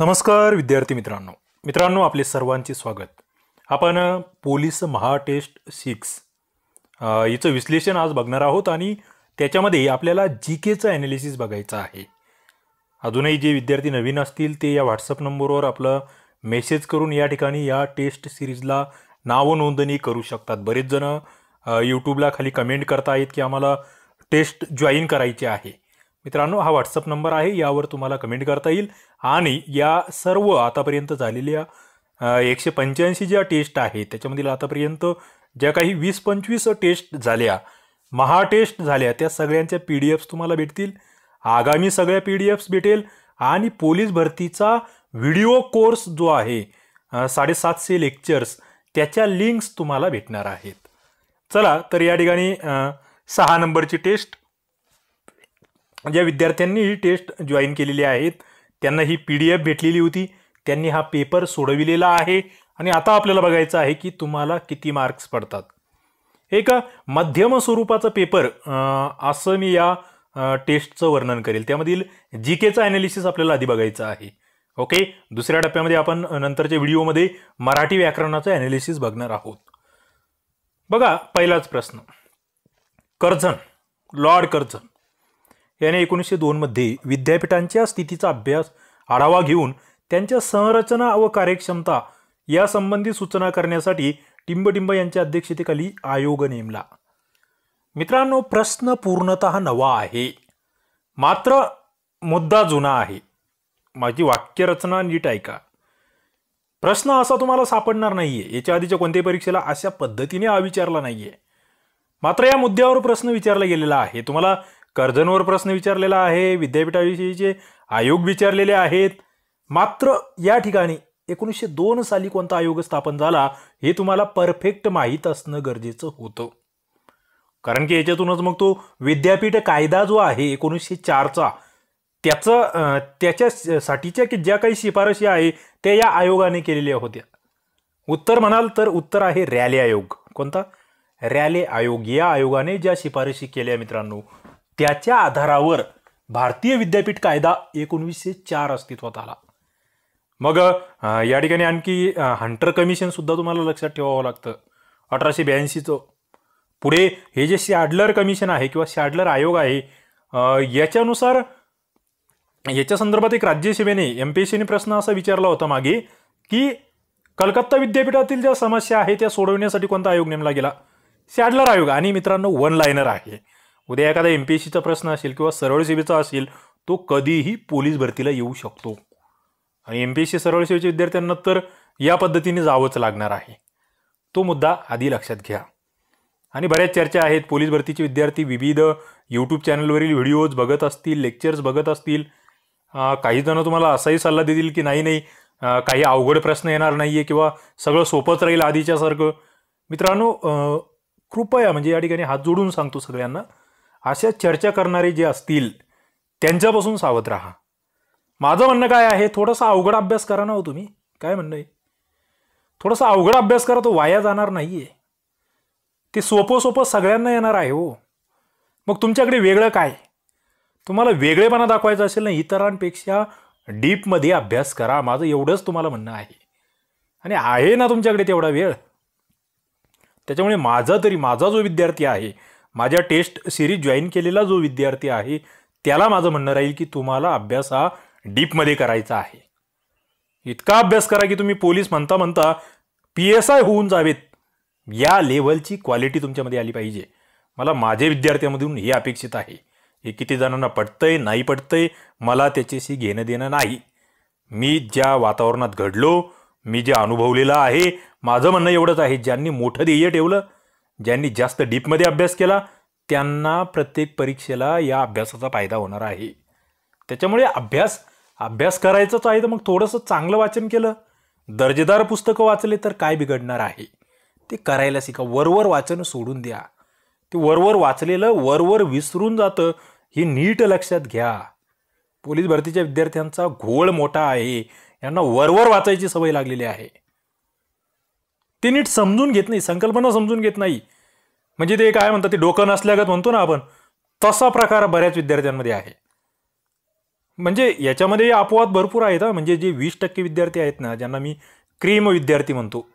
नमस्कार विद्यार्थी मित्रांनो मित्रांनो आपले सर्वांचे स्वागत आपण पोलीस महाटेस्ट सिक्स याचं विश्लेषण आज बघणार आहोत आणि त्याच्यामध्ये आपल्याला जी केचं ॲनालिसिस बघायचं आहे अजूनही जे विद्यार्थी नवीन असतील ते या व्हॉट्सअप नंबरवर आपलं मेसेज करून या ठिकाणी या टेस्ट सिरीजला नाव नोंदणी करू शकतात बरेच जण यूट्यूबला खाली कमेंट आहेत की आम्हाला टेस्ट जॉईन करायची आहे मित्रांनो हा व्हॉट्सअप नंबर आहे यावर तुम्हाला कमेंट करता येईल आणि या सर्व आतापर्यंत झालेल्या एकशे पंच्याऐंशी ज्या टेस्ट आहेत त्याच्यामधील आतापर्यंत ज्या काही वीस पंचवीस टेस्ट झाल्या महा झाल्या त्या सगळ्यांच्या पी डी एफ्स तुम्हाला भेटतील आगामी सगळ्या पी डी एफ्स भेटेल आणि पोलीस भरतीचा व्हिडिओ कोर्स जो आहे साडेसातशे लेक्चर्स त्याच्या लिंक्स तुम्हाला भेटणार आहेत चला तर या ठिकाणी सहा नंबरची टेस्ट ज्या विद्यार्थ्यांनी ही टेस्ट जॉईन केलेली आहेत त्यांना ही पी डी एफ भेटलेली होती त्यांनी हा पेपर सोडविलेला आहे आणि आता आपल्याला बघायचं आहे की तुम्हाला किती मार्क्स पडतात एक मध्यम स्वरूपाचा पेपर असं मी या टेस्टचं वर्णन करेल त्यामधील जी केचं ॲनालिसिस आपल्याला आधी बघायचं आहे ओके दुसऱ्या टप्प्यामध्ये आपण नंतरच्या व्हिडिओमध्ये मराठी व्याकरणाचं ॲनालिसिस बघणार आहोत बघा पहिलाच प्रश्न कर्झन लॉर्ड कर्झन याने एकोणीसशे दोनमध्ये विद्यापीठांच्या स्थितीचा अभ्यास आढावा घेऊन त्यांच्या संरचना व कार्यक्षमता यासंबंधी सूचना करण्यासाठी टिंबटिंब यांच्या अध्यक्षतेखाली आयोग नेमला मित्रांनो प्रश्न पूर्णत नवा आहे मात्र मुद्दा जुना आहे माझी वाक्यरचना नीट ऐका प्रश्न असा तुम्हाला सापडणार नाहीये याच्या आधीच्या कोणत्याही परीक्षेला अशा पद्धतीने हा विचारला नाही मात्र या मुद्द्यावर प्रश्न विचारला गेलेला आहे तुम्हाला कर्जनवर प्रश्न विचारलेला आहे विद्यापीठाविषयीचे आयोग विचारलेले आहेत मात्र या ठिकाणी एकोणीसशे दोन साली कोणता आयोग स्थापन झाला हे तुम्हाला परफेक्ट माहीत असणं गरजेचं होतं कारण की याच्यातूनच मग तो विद्यापीठ कायदा जो आहे एकोणीसशे चारचा त्याचं त्याच्यासाठीच्या की ज्या काही शिफारशी आहे त्या या आयोगाने केलेल्या होत्या उत्तर म्हणाल तर उत्तर आहे रॅले आयोग कोणता रॅले आयोग या आयोगाने ज्या शिफारशी केल्या मित्रांनो त्याच्या आधारावर भारतीय विद्यापीठ कायदा एकोणवीसशे चार अस्तित्वात आला मग या ठिकाणी आणखी हंटर कमिशन सुद्धा तुम्हाला लक्षात ठेवावं लागतं अठराशे ब्याऐंशीचं पुढे हे जे शॅडलर कमिशन आहे किंवा शॅडलर आयोग आहे याच्यानुसार याच्या संदर्भात एक राज्यसेवेने एम पी एस सीने प्रश्न असा विचारला होता मागे की कलकत्ता विद्यापीठातील ज्या समस्या आहेत त्या सोडवण्यासाठी कोणता आयोग नेमला गेला शॅडलर आयोग आणि मित्रांनो वन लायनर आहे उद्या एखादा एम पी एस सीचा प्रश्न असेल किंवा सरळ सेवेचा असेल तो कधीही पोलीस भरतीला येऊ शकतो आणि एम पी एस सी सरळ सेवेच्या विद्यार्थ्यांना तर या पद्धतीने जावंच लागणार आहे तो मुद्दा आधी लक्षात घ्या आणि बऱ्याच चर्चा आहेत पोलीस भरतीचे विद्यार्थी विविध यूट्यूब चॅनलवरील व्हिडिओज बघत असतील लेक्चर्स बघत असतील काही जण तुम्हाला असाही सल्ला देतील की नाही नाही काही अवघड प्रश्न येणार नाही आहे किंवा सगळं सोपंच राहील आधीच्यासारखं मित्रांनो कृपया म्हणजे या ठिकाणी हात जोडून सांगतो सगळ्यांना अशा चर्चा करणारे जे असतील त्यांच्यापासून सावध राहा माझं म्हणणं काय आहे थोडासा अवघड अभ्यास करा ना हो तुम्ही काय म्हणणं आहे थोडासा अवघड अभ्यास करा तो वाया जाणार नाही आहे ते सोपं सोपं सगळ्यांना येणार आहे हो मग तुमच्याकडे वेगळं काय तुम्हाला वेगळेपणा दाखवायचं असेल ना इतरांपेक्षा डीपमध्ये अभ्यास करा माझं एवढंच तुम्हाला म्हणणं आहे आणि आहे ना तुमच्याकडे तेवढा वेळ त्याच्यामुळे माझा तरी माझा जो विद्यार्थी आहे माझ्या टेस्ट सिरीज जॉईन केलेला जो विद्यार्थी आहे त्याला माझं म्हणणं राहील की तुम्हाला अभ्यास हा डीपमध्ये करायचा आहे इतका अभ्यास करा की तुम्ही पोलीस म्हणता म्हणता पी एस आय होऊन जावेत या लेवलची क्वालिटी तुमच्यामध्ये आली पाहिजे मला माझ्या विद्यार्थ्यांमधून हे अपेक्षित आहे हे किती जणांना पटतंय नाही पटतंय मला त्याच्याशी घेणं देणं नाही मी ज्या वातावरणात घडलो मी जे अनुभवलेलं आहे माझं म्हणणं एवढंच आहे ज्यांनी मोठं ध्येय ठेवलं ज्यांनी जास्त डीपमध्ये अभ्यास केला त्यांना प्रत्येक परीक्षेला या अभ्यासाचा फायदा होणार आहे त्याच्यामुळे अभ्यास अभ्यास करायचाच आहे तर मग थोडंसं चांगलं वाचन केलं दर्जेदार पुस्तकं वाचले तर काय बिघडणार आहे ते करायला शिका वरवर वाचन सोडून द्या ते वरवर वाचलेलं वरवर विसरून जातं हे नीट लक्षात घ्या पोलीस भरतीच्या विद्यार्थ्यांचा घोळ मोठा आहे यांना वरवर वाचायची सवय लागलेली आहे ते नीट समजून घेत नाही संकल्पना समजून घेत नाही म्हणजे ते काय म्हणतात ते डोकं नसल्यागत म्हणतो ना आपण तसा प्रकार बऱ्याच विद्यार्थ्यांमध्ये आहे म्हणजे याच्यामध्ये अपवाद भरपूर आहेत म्हणजे जे वीस टक्के विद्यार्थी आहेत ना ज्यांना मी क्रीम विद्यार्थी म्हणतो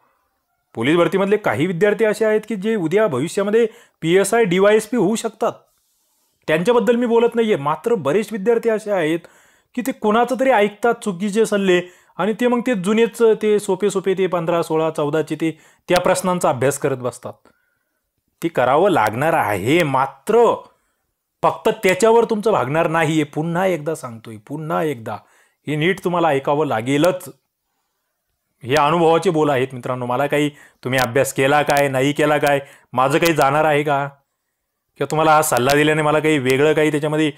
पोलीस भरतीमधले काही विद्यार्थी असे आहेत की जे उद्या भविष्यामध्ये P S I D Y S P होऊ शकतात त्यांच्याबद्दल मी बोलत नाही आहे मात्र बरेच विद्यार्थी असे आहेत की ते कुणाचं तरी ऐकतात चुकीचे सल्ले आणि ते मग ते जुनेच ते सोपे सोपे ते पंधरा सोळा चौदाचे ते त्या प्रश्नांचा अभ्यास करत बसतात ते करावं लागणार आहे मात्र फक्त त्याच्यावर तुमचं भागणार नाही हे पुन्हा एकदा सांगतोय पुन्हा एकदा हे नीट तुम्हाला ऐकावं लागेलच हे अनुभवाचे बोल आहेत मित्रांनो मला काही तुम्ही अभ्यास केला काय नाही केला काय माझं काही जाणार आहे का किंवा तुम्हाला हा सल्ला दिल्याने मला काही वेगळं काही त्याच्यामध्ये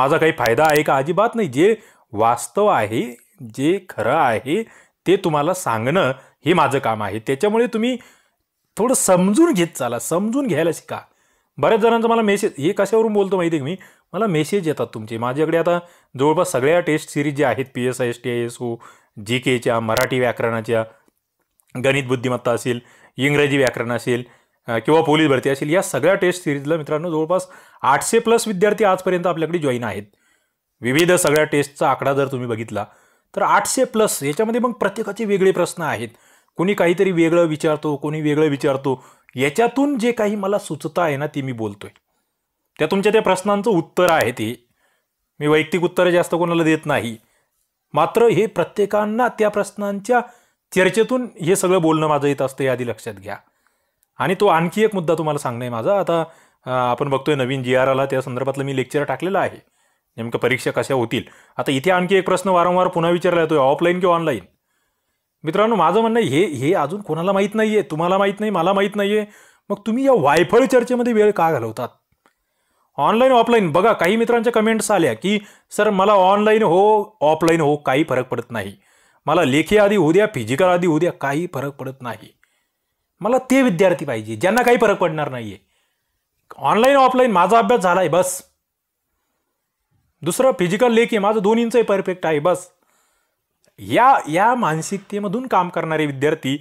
माझा काही फायदा आहे का अजिबात नाही जे वास्तव आहे जे खरं आहे ते तुम्हाला सांगणं हे माझं काम आहे त्याच्यामुळे तुम्ही थोडं समजून घेत चाला समजून घ्यायला शिका बऱ्याच जणांचा मला मेसेज हे कशावरून बोलतो माहिती आहे मी मला मेसेज येतात तुमचे माझ्याकडे आता जवळपास सगळ्या टेस्ट सिरीज जे आहेत P S I S T I S O जी केच्या मराठी व्याकरणाच्या गणित बुद्धिमत्ता असेल इंग्रजी व्याकरण असेल किंवा पोलीस भरती असेल या सगळ्या टेस्ट सिरीजला मित्रांनो जवळपास आठशे प्लस विद्यार्थी आजपर्यंत आपल्याकडे जॉईन आहेत विविध सगळ्या टेस्टचा आकडा जर तुम्ही बघितला तर आठशे प्लस याच्यामध्ये मग प्रत्येकाचे वेगळे प्रश्न आहेत कोणी काहीतरी वेगळं विचारतो कोणी वेगळं विचारतो याच्यातून जे काही मला सुचता आहे ना ते मी बोलतोय त्या तुमच्या त्या प्रश्नांचं उत्तर आहे ते मी वैयक्तिक उत्तरं जास्त कोणाला देत नाही मात्र हे प्रत्येकांना त्या प्रश्नांच्या चर्चेतून हे सगळं बोलणं माझं येत असतं यादी आधी लक्षात घ्या आणि तो आणखी एक मुद्दा तुम्हाला सांगणं आहे माझा आता आपण बघतोय नवीन जी आर आला त्या संदर्भातलं मी लेक्चर टाकलेलं आहे नेमकं परीक्षा कशा होतील आता इथे आणखी एक प्रश्न वारंवार पुन्हा विचारला जातो ऑफलाईन किंवा ऑनलाईन मित्रांनो माझं म्हणणं हे हे अजून कोणाला माहीत नाही आहे तुम्हाला माहीत नाही मला माहीत नाही आहे मग तुम्ही या वायफळ चर्चेमध्ये वेळ का घालवतात ऑनलाईन ऑफलाईन बघा काही मित्रांच्या कमेंट्स आल्या की सर मला ऑनलाईन हो ऑफलाईन हो काही फरक पडत नाही मला लेखी आधी होऊ द्या फिजिकल आधी होऊ द्या काही फरक पडत नाही मला ते विद्यार्थी पाहिजे ज्यांना काही फरक पडणार नाही आहे ऑनलाईन ऑफलाईन माझा अभ्यास झाला आहे बस दुसरं फिजिकल आहे माझं दोन इंचही परफेक्ट आहे बस या या मानसिकतेमधून काम करणारे विद्यार्थी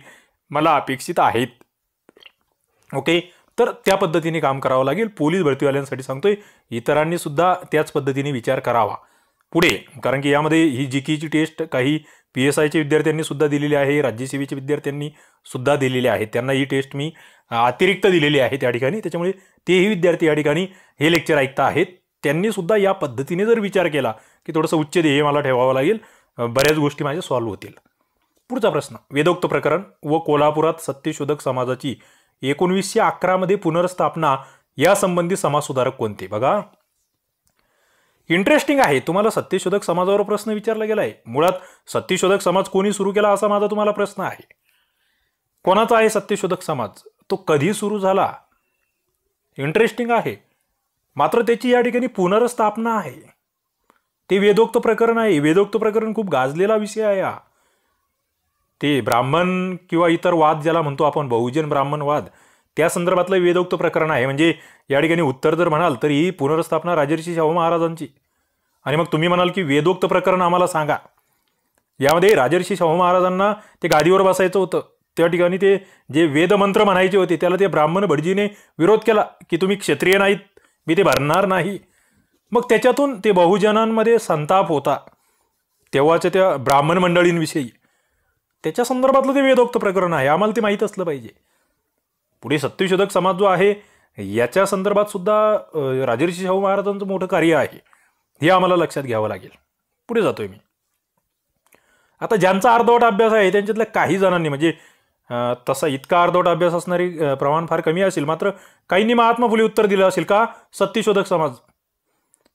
मला अपेक्षित आहेत ओके तर त्या पद्धतीने काम करावं लागेल पोलीस भरतीवाल्यांसाठी सांगतोय इतरांनी सुद्धा त्याच पद्धतीने विचार करावा पुढे कारण की यामध्ये ही जी कीची टेस्ट काही पी एस आयचे विद्यार्थ्यांनी सुद्धा दिलेली आहे राज्यसेवेच्या विद्यार्थ्यांनी सुद्धा दिलेली आहे त्यांना ही टेस्ट मी अतिरिक्त दिलेली आहे त्या ठिकाणी त्याच्यामुळे तेही विद्यार्थी या ठिकाणी हे लेक्चर ऐकता आहेत त्यांनी सुद्धा या पद्धतीने जर विचार केला की थोडंसं उच्च ध्येय मला ठेवावं लागेल बऱ्याच गोष्टी माझ्या सॉल्व्ह होतील पुढचा प्रश्न वेदोक्त प्रकरण व कोल्हापुरात सत्यशोधक समाजाची एकोणवीसशे अकरामध्ये पुनर्स्थापना यासंबंधी समाजसुधारक कोणते बघा इंटरेस्टिंग आहे तुम्हाला सत्यशोधक समाजावर प्रश्न विचारला गेला आहे मुळात सत्यशोधक समाज कोणी सुरू केला असा माझा तुम्हाला प्रश्न आहे कोणाचा आहे सत्यशोधक समाज तो कधी सुरू झाला इंटरेस्टिंग आहे मात्र त्याची या ठिकाणी पुनर्स्थापना आहे ते वेदोक्त प्रकरण आहे वेदोक्त प्रकरण खूप गाजलेला विषय आहे हा ते ब्राह्मण किंवा इतर वाद ज्याला म्हणतो आपण बहुजन ब्राह्मण वाद त्या संदर्भातलं वेदोक्त प्रकरण आहे म्हणजे या ठिकाणी उत्तर जर म्हणाल तर ही पुनर्स्थापना राजर्षी शाहू महाराजांची आणि मग तुम्ही म्हणाल की वेदोक्त प्रकरण आम्हाला सांगा यामध्ये राजर्षी शाहू महाराजांना ते गादीवर बसायचं होतं त्या ठिकाणी ते जे वेदमंत्र म्हणायचे होते त्याला ते ब्राह्मण भटजीने विरोध केला की तुम्ही क्षत्रिय नाहीत मी ते भरणार नाही मग त्याच्यातून ते बहुजनांमध्ये संताप होता तेव्हाच्या त्या ब्राह्मण मंडळींविषयी त्याच्या संदर्भातलं ते वेदोक्त प्रकरण आहे आम्हाला ते माहीत असलं पाहिजे पुढे सत्यशोधक समाज जो आहे याच्या संदर्भात सुद्धा राजर्षी शाहू महाराजांचं मोठं कार्य आहे हे आम्हाला लक्षात घ्यावं लागेल पुढे जातोय मी आता ज्यांचा अर्धवट अभ्यास आहे त्यांच्यातल्या काही जणांनी म्हणजे तसा इतका अर्धवट अभ्यास असणारी प्रमाण फार कमी असेल मात्र काहींनी महात्मा फुले उत्तर दिलं असेल का सत्यशोधक समाज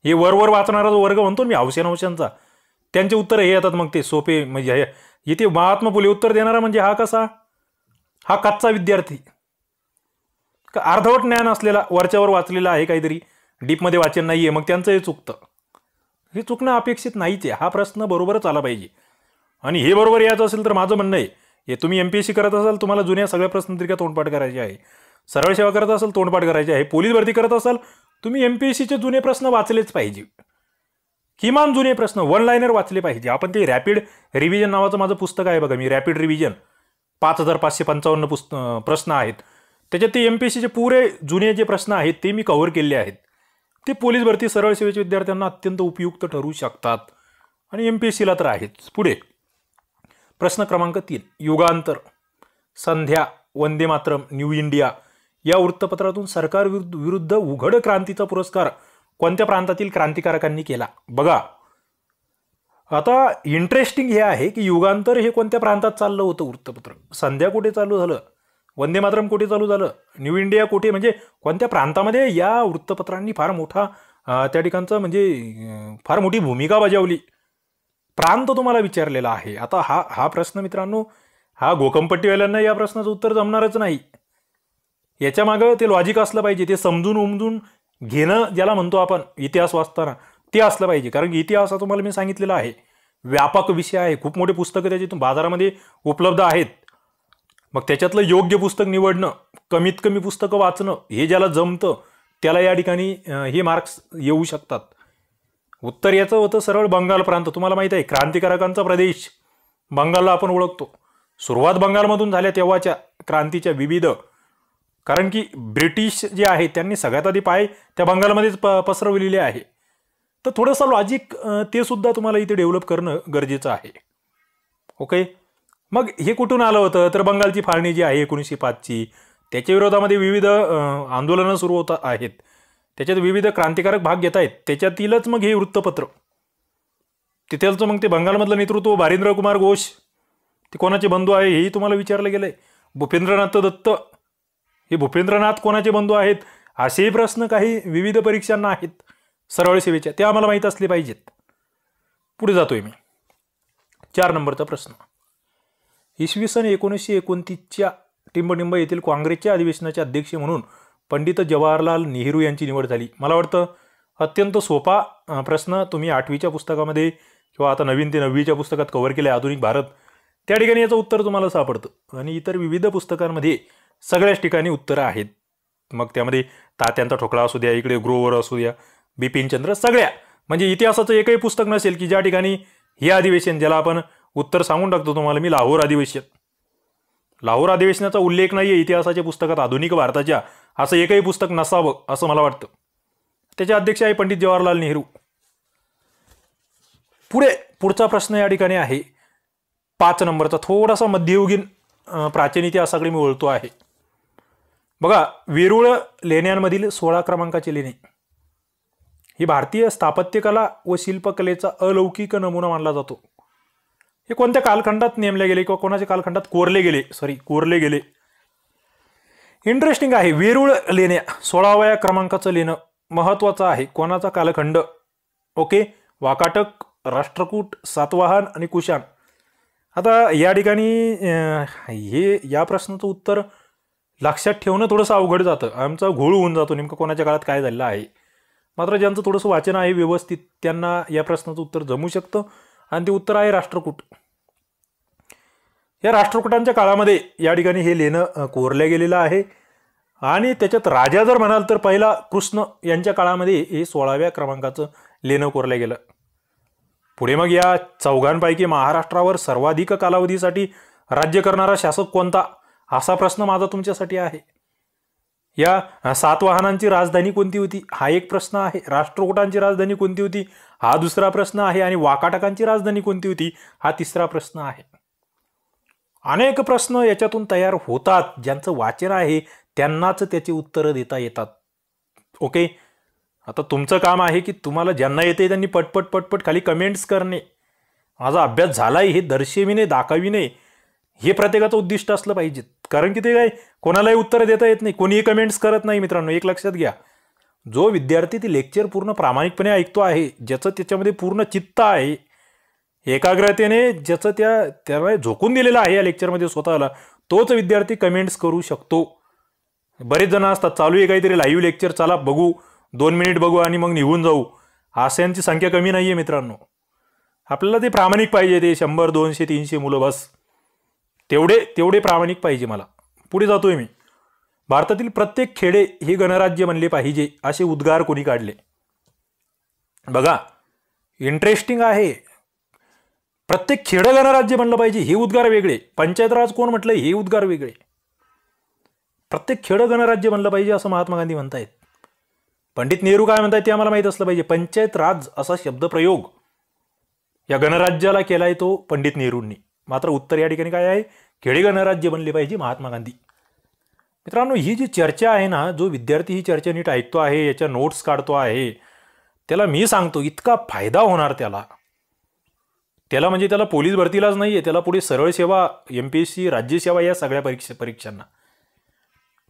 हे वरवर वाचणारा जो वर्ग म्हणतो मी हौसेन हौशांचा त्यांचे उत्तर हे येतात मग ते सोपे म्हणजे इथे महात्मा फुले उत्तर देणारा म्हणजे हा कसा हा कच्चा विद्यार्थी का अर्धवट ज्ञान असलेला वरच्यावर वाचलेला आहे काहीतरी डीपमध्ये वाचन नाही आहे मग त्यांचं हे चुकतं हे चुकणं अपेक्षित नाहीच आहे हा प्रश्न बरोबरच आला पाहिजे आणि हे बरोबर यायचं असेल तर माझं म्हणणं आहे हे तुम्ही एम पी एस सी करत असाल तुम्हाला जुन्या सगळ्या प्रश्नपत्रिका तोंडपाठ करायची आहे सरळ सेवा करत असाल तोंडपाठ करायची आहे पोलीस भरती करत असाल तुम्ही एम पी एस सीचे जुने प्रश्न वाचलेच पाहिजे किमान जुने प्रश्न वन लायनर वाचले पाहिजे आपण ते रॅपिड रिव्हिजन नावाचं माझं पुस्तक आहे बघा मी रॅपिड रिव्हिजन पाच हजार पाचशे पंचावन्न पुस्त प्रश्न आहेत त्याच्यात ते एम पी एस सीचे पुरे जुने जे प्रश्न आहेत ते मी कव्हर केले आहेत ते पोलीस भरती सरळ सेवेच्या विद्यार्थ्यांना अत्यंत उपयुक्त ठरू शकतात आणि एम पी एस सीला तर आहेच पुढे प्रश्न क्रमांक तीन युगांतर संध्या वंदे मातरम न्यू इंडिया या वृत्तपत्रातून सरकार विरुद्ध उघड क्रांतीचा पुरस्कार कोणत्या प्रांतातील क्रांतिकारकांनी केला बघा आता इंटरेस्टिंग हे आहे की युगांतर हे कोणत्या प्रांतात चाललं होतं वृत्तपत्र संध्या कुठे चालू झालं वंदे मातरम कुठे चालू झालं न्यू इंडिया कुठे म्हणजे कोणत्या प्रांतामध्ये या वृत्तपत्रांनी फार मोठा त्या ठिकाणचं म्हणजे फार मोठी भूमिका बजावली प्रांत तुम्हाला विचारलेला आहे आता हा हा प्रश्न मित्रांनो हा गोकंपट्टीवाल्यांना या प्रश्नाचं उत्तर जमणारच नाही याच्या मागं ते लॉजिक असलं पाहिजे ते समजून उमजून घेणं ज्याला म्हणतो आपण इतिहास वाचताना ते असलं पाहिजे कारण की इतिहास हा तुम्हाला मी सांगितलेला आहे व्यापक विषय आहे खूप मोठे पुस्तकं त्याच्यातून बाजारामध्ये उपलब्ध आहेत मग त्याच्यातलं योग्य पुस्तक निवडणं कमीत कमी पुस्तकं वाचणं हे ज्याला जमतं त्याला या ठिकाणी हे मार्क्स येऊ शकतात उत्तर याचं होतं सरळ बंगाल प्रांत तुम्हाला माहीत आहे क्रांतिकारकांचा प्रदेश बंगालला आपण ओळखतो सुरुवात बंगालमधून झाल्या तेव्हाच्या क्रांतीच्या विविध कारण की ब्रिटिश जे आहे त्यांनी सगळ्यात आधी पाय त्या बंगालमध्येच प पसरवलेले आहे तर थोडंसं लॉजिक ते सुद्धा तुम्हाला इथे डेव्हलप करणं गरजेचं आहे ओके मग हे कुठून आलं होतं तर बंगालची फाळणी जी आहे एकोणीसशे पाचची त्याच्या विरोधामध्ये विविध आंदोलनं सुरू होत आहेत त्याच्यात विविध क्रांतिकारक भाग घेत आहेत त्याच्यातीलच मग हे वृत्तपत्र तिथेलचं मग ते बंगालमधलं नेतृत्व बारिंद्र कुमार घोष ते कोणाचे बंधू आहे हेही तुम्हाला विचारलं गेलं आहे भूपेंद्रनाथ दत्त हे भूपेंद्रनाथ कोणाचे बंधू आहेत असेही प्रश्न काही विविध परीक्षांना आहेत सरळ सेवेच्या ते आम्हाला माहीत असले पाहिजेत पुढे जातोय मी चार नंबरचा प्रश्न इसवी सन एकोणीसशे एकोणतीसच्या टिंबडिंब येथील काँग्रेसच्या अधिवेशनाचे अध्यक्ष म्हणून पंडित जवाहरलाल नेहरू यांची निवड झाली मला वाटतं अत्यंत सोपा प्रश्न तुम्ही आठवीच्या पुस्तकामध्ये किंवा आता नवीन ते नववीच्या पुस्तकात कव्हर केलं आधुनिक भारत त्या ठिकाणी याचं उत्तर तुम्हाला सापडतं आणि इतर विविध पुस्तकांमध्ये सगळ्याच ठिकाणी उत्तरं आहेत मग त्यामध्ये तात्यांचा ठोकळा असू द्या इकडे ग्रोवर असू द्या बिपिनचंद्र सगळ्या म्हणजे इतिहासाचं एकही पुस्तक नसेल की ज्या ठिकाणी हे अधिवेशन ज्याला आपण उत्तर सांगून टाकतो तुम्हाला मी लाहोर अधिवेशन लाहोर अधिवेशनाचा उल्लेख नाही आहे इतिहासाच्या पुस्तकात आधुनिक भारताच्या असं एकही पुस्तक नसावं असं मला वाटतं त्याचे अध्यक्ष आहे पंडित जवाहरलाल नेहरू पुढे पुढचा प्रश्न या ठिकाणी आहे पाच नंबरचा थोडासा मध्ययुगीन प्राचीन इतिहासाकडे मी ओळतो आहे बघा वेरूळ लेण्यांमधील सोळा क्रमांकाचे लेणी ही भारतीय स्थापत्यकला व शिल्पकलेचा अलौकिक नमुना मानला जातो हे कोणत्या कालखंडात नेमले गेले किंवा कोणाच्या कालखंडात कोरले गेले सॉरी कोरले गेले इंटरेस्टिंग आहे वेरूळ लेण्या सोळाव्या क्रमांकाचं लेणं महत्त्वाचं आहे कोणाचा कालखंड ओके वाकाटक राष्ट्रकूट सातवाहन आणि कुशाण आता या ठिकाणी हे या प्रश्नाचं उत्तर लक्षात ठेवणं थोडंसं अवघड जातं आमचा घोळ होऊन जातो नेमकं कोणाच्या काळात काय झालेलं आहे मात्र ज्यांचं थोडंसं वाचन आहे व्यवस्थित त्यांना या प्रश्नाचं उत्तर जमू शकतं आणि ते उत्तर आहे राष्ट्रकूट या राष्ट्रकूटांच्या काळामध्ये या ठिकाणी हे लेणं कोरलं गेलेलं आहे आणि त्याच्यात राजा जर म्हणाल तर पहिला कृष्ण यांच्या काळामध्ये हे सोळाव्या क्रमांकाचं लेणं कोरलं गेलं पुढे मग या चौघांपैकी महाराष्ट्रावर सर्वाधिक कालावधीसाठी राज्य करणारा शासक कोणता असा प्रश्न माझा तुमच्यासाठी आहे या सातवाहनांची राजधानी कोणती होती हा एक प्रश्न आहे राष्ट्रकूटांची राजधानी कोणती होती हा दुसरा प्रश्न आहे आणि वाकाटकांची राजधानी कोणती होती हा तिसरा प्रश्न आहे अनेक प्रश्न याच्यातून तयार होतात ज्यांचं वाचन आहे त्यांनाच त्याची उत्तरं देता येतात ओके आता तुमचं काम आहे की तुम्हाला ज्यांना येते त्यांनी पटपट पटपट खाली कमेंट्स करणे माझा अभ्यास झालाय हे दर्शविणे दाखविणे हे प्रत्येकाचं उद्दिष्ट असलं पाहिजेत कारण की ते काय कोणालाही उत्तर देता येत नाही कोणीही कमेंट्स करत नाही मित्रांनो एक लक्षात घ्या जो विद्यार्थी ती लेक्चर पूर्ण प्रामाणिकपणे ऐकतो आहे ज्याचं त्याच्यामध्ये पूर्ण चित्त आहे एकाग्रतेने ज्याचं त्या त्याला झोकून दिलेलं आहे या लेक्चरमध्ये स्वतःला तोच विद्यार्थी कमेंट्स करू शकतो बरेच जण असतात चालू आहे काहीतरी लाईव्ह लेक्चर चला बघू दोन मिनिट बघू आणि मग निघून जाऊ आशयांची संख्या कमी नाही आहे मित्रांनो आपल्याला ते प्रामाणिक पाहिजे ते शंभर दोनशे तीनशे मुलं बस तेवढे तेवढे प्रामाणिक पाहिजे मला पुढे जातोय मी भारतातील प्रत्येक खेडे हे गणराज्य बनले पाहिजे असे उद्गार कोणी काढले बघा इंटरेस्टिंग आहे प्रत्येक खेडं गणराज्य बनलं पाहिजे हे उद्गार वेगळे पंचायत राज कोण म्हटलं हे उद्गार वेगळे प्रत्येक खेडं गणराज्य बनलं पाहिजे असं महात्मा गांधी म्हणतायत पंडित नेहरू काय म्हणतायत ते आम्हाला माहीत असलं पाहिजे पंचायत राज असा शब्दप्रयोग या गणराज्याला केलाय तो पंडित नेहरूंनी मात्र उत्तर या ठिकाणी काय आहे गणराज्य बनले पाहिजे महात्मा गांधी मित्रांनो ही जी चर्चा आहे ना जो विद्यार्थी ही चर्चा नीट ऐकतो आहे याच्या नोट्स काढतो आहे त्याला मी सांगतो इतका फायदा होणार त्याला त्याला म्हणजे त्याला पोलीस भरतीलाच नाही आहे त्याला पुढे सरळ सेवा एम पी एस सी राज्यसेवा या सगळ्या परीक्षा परीक्षांना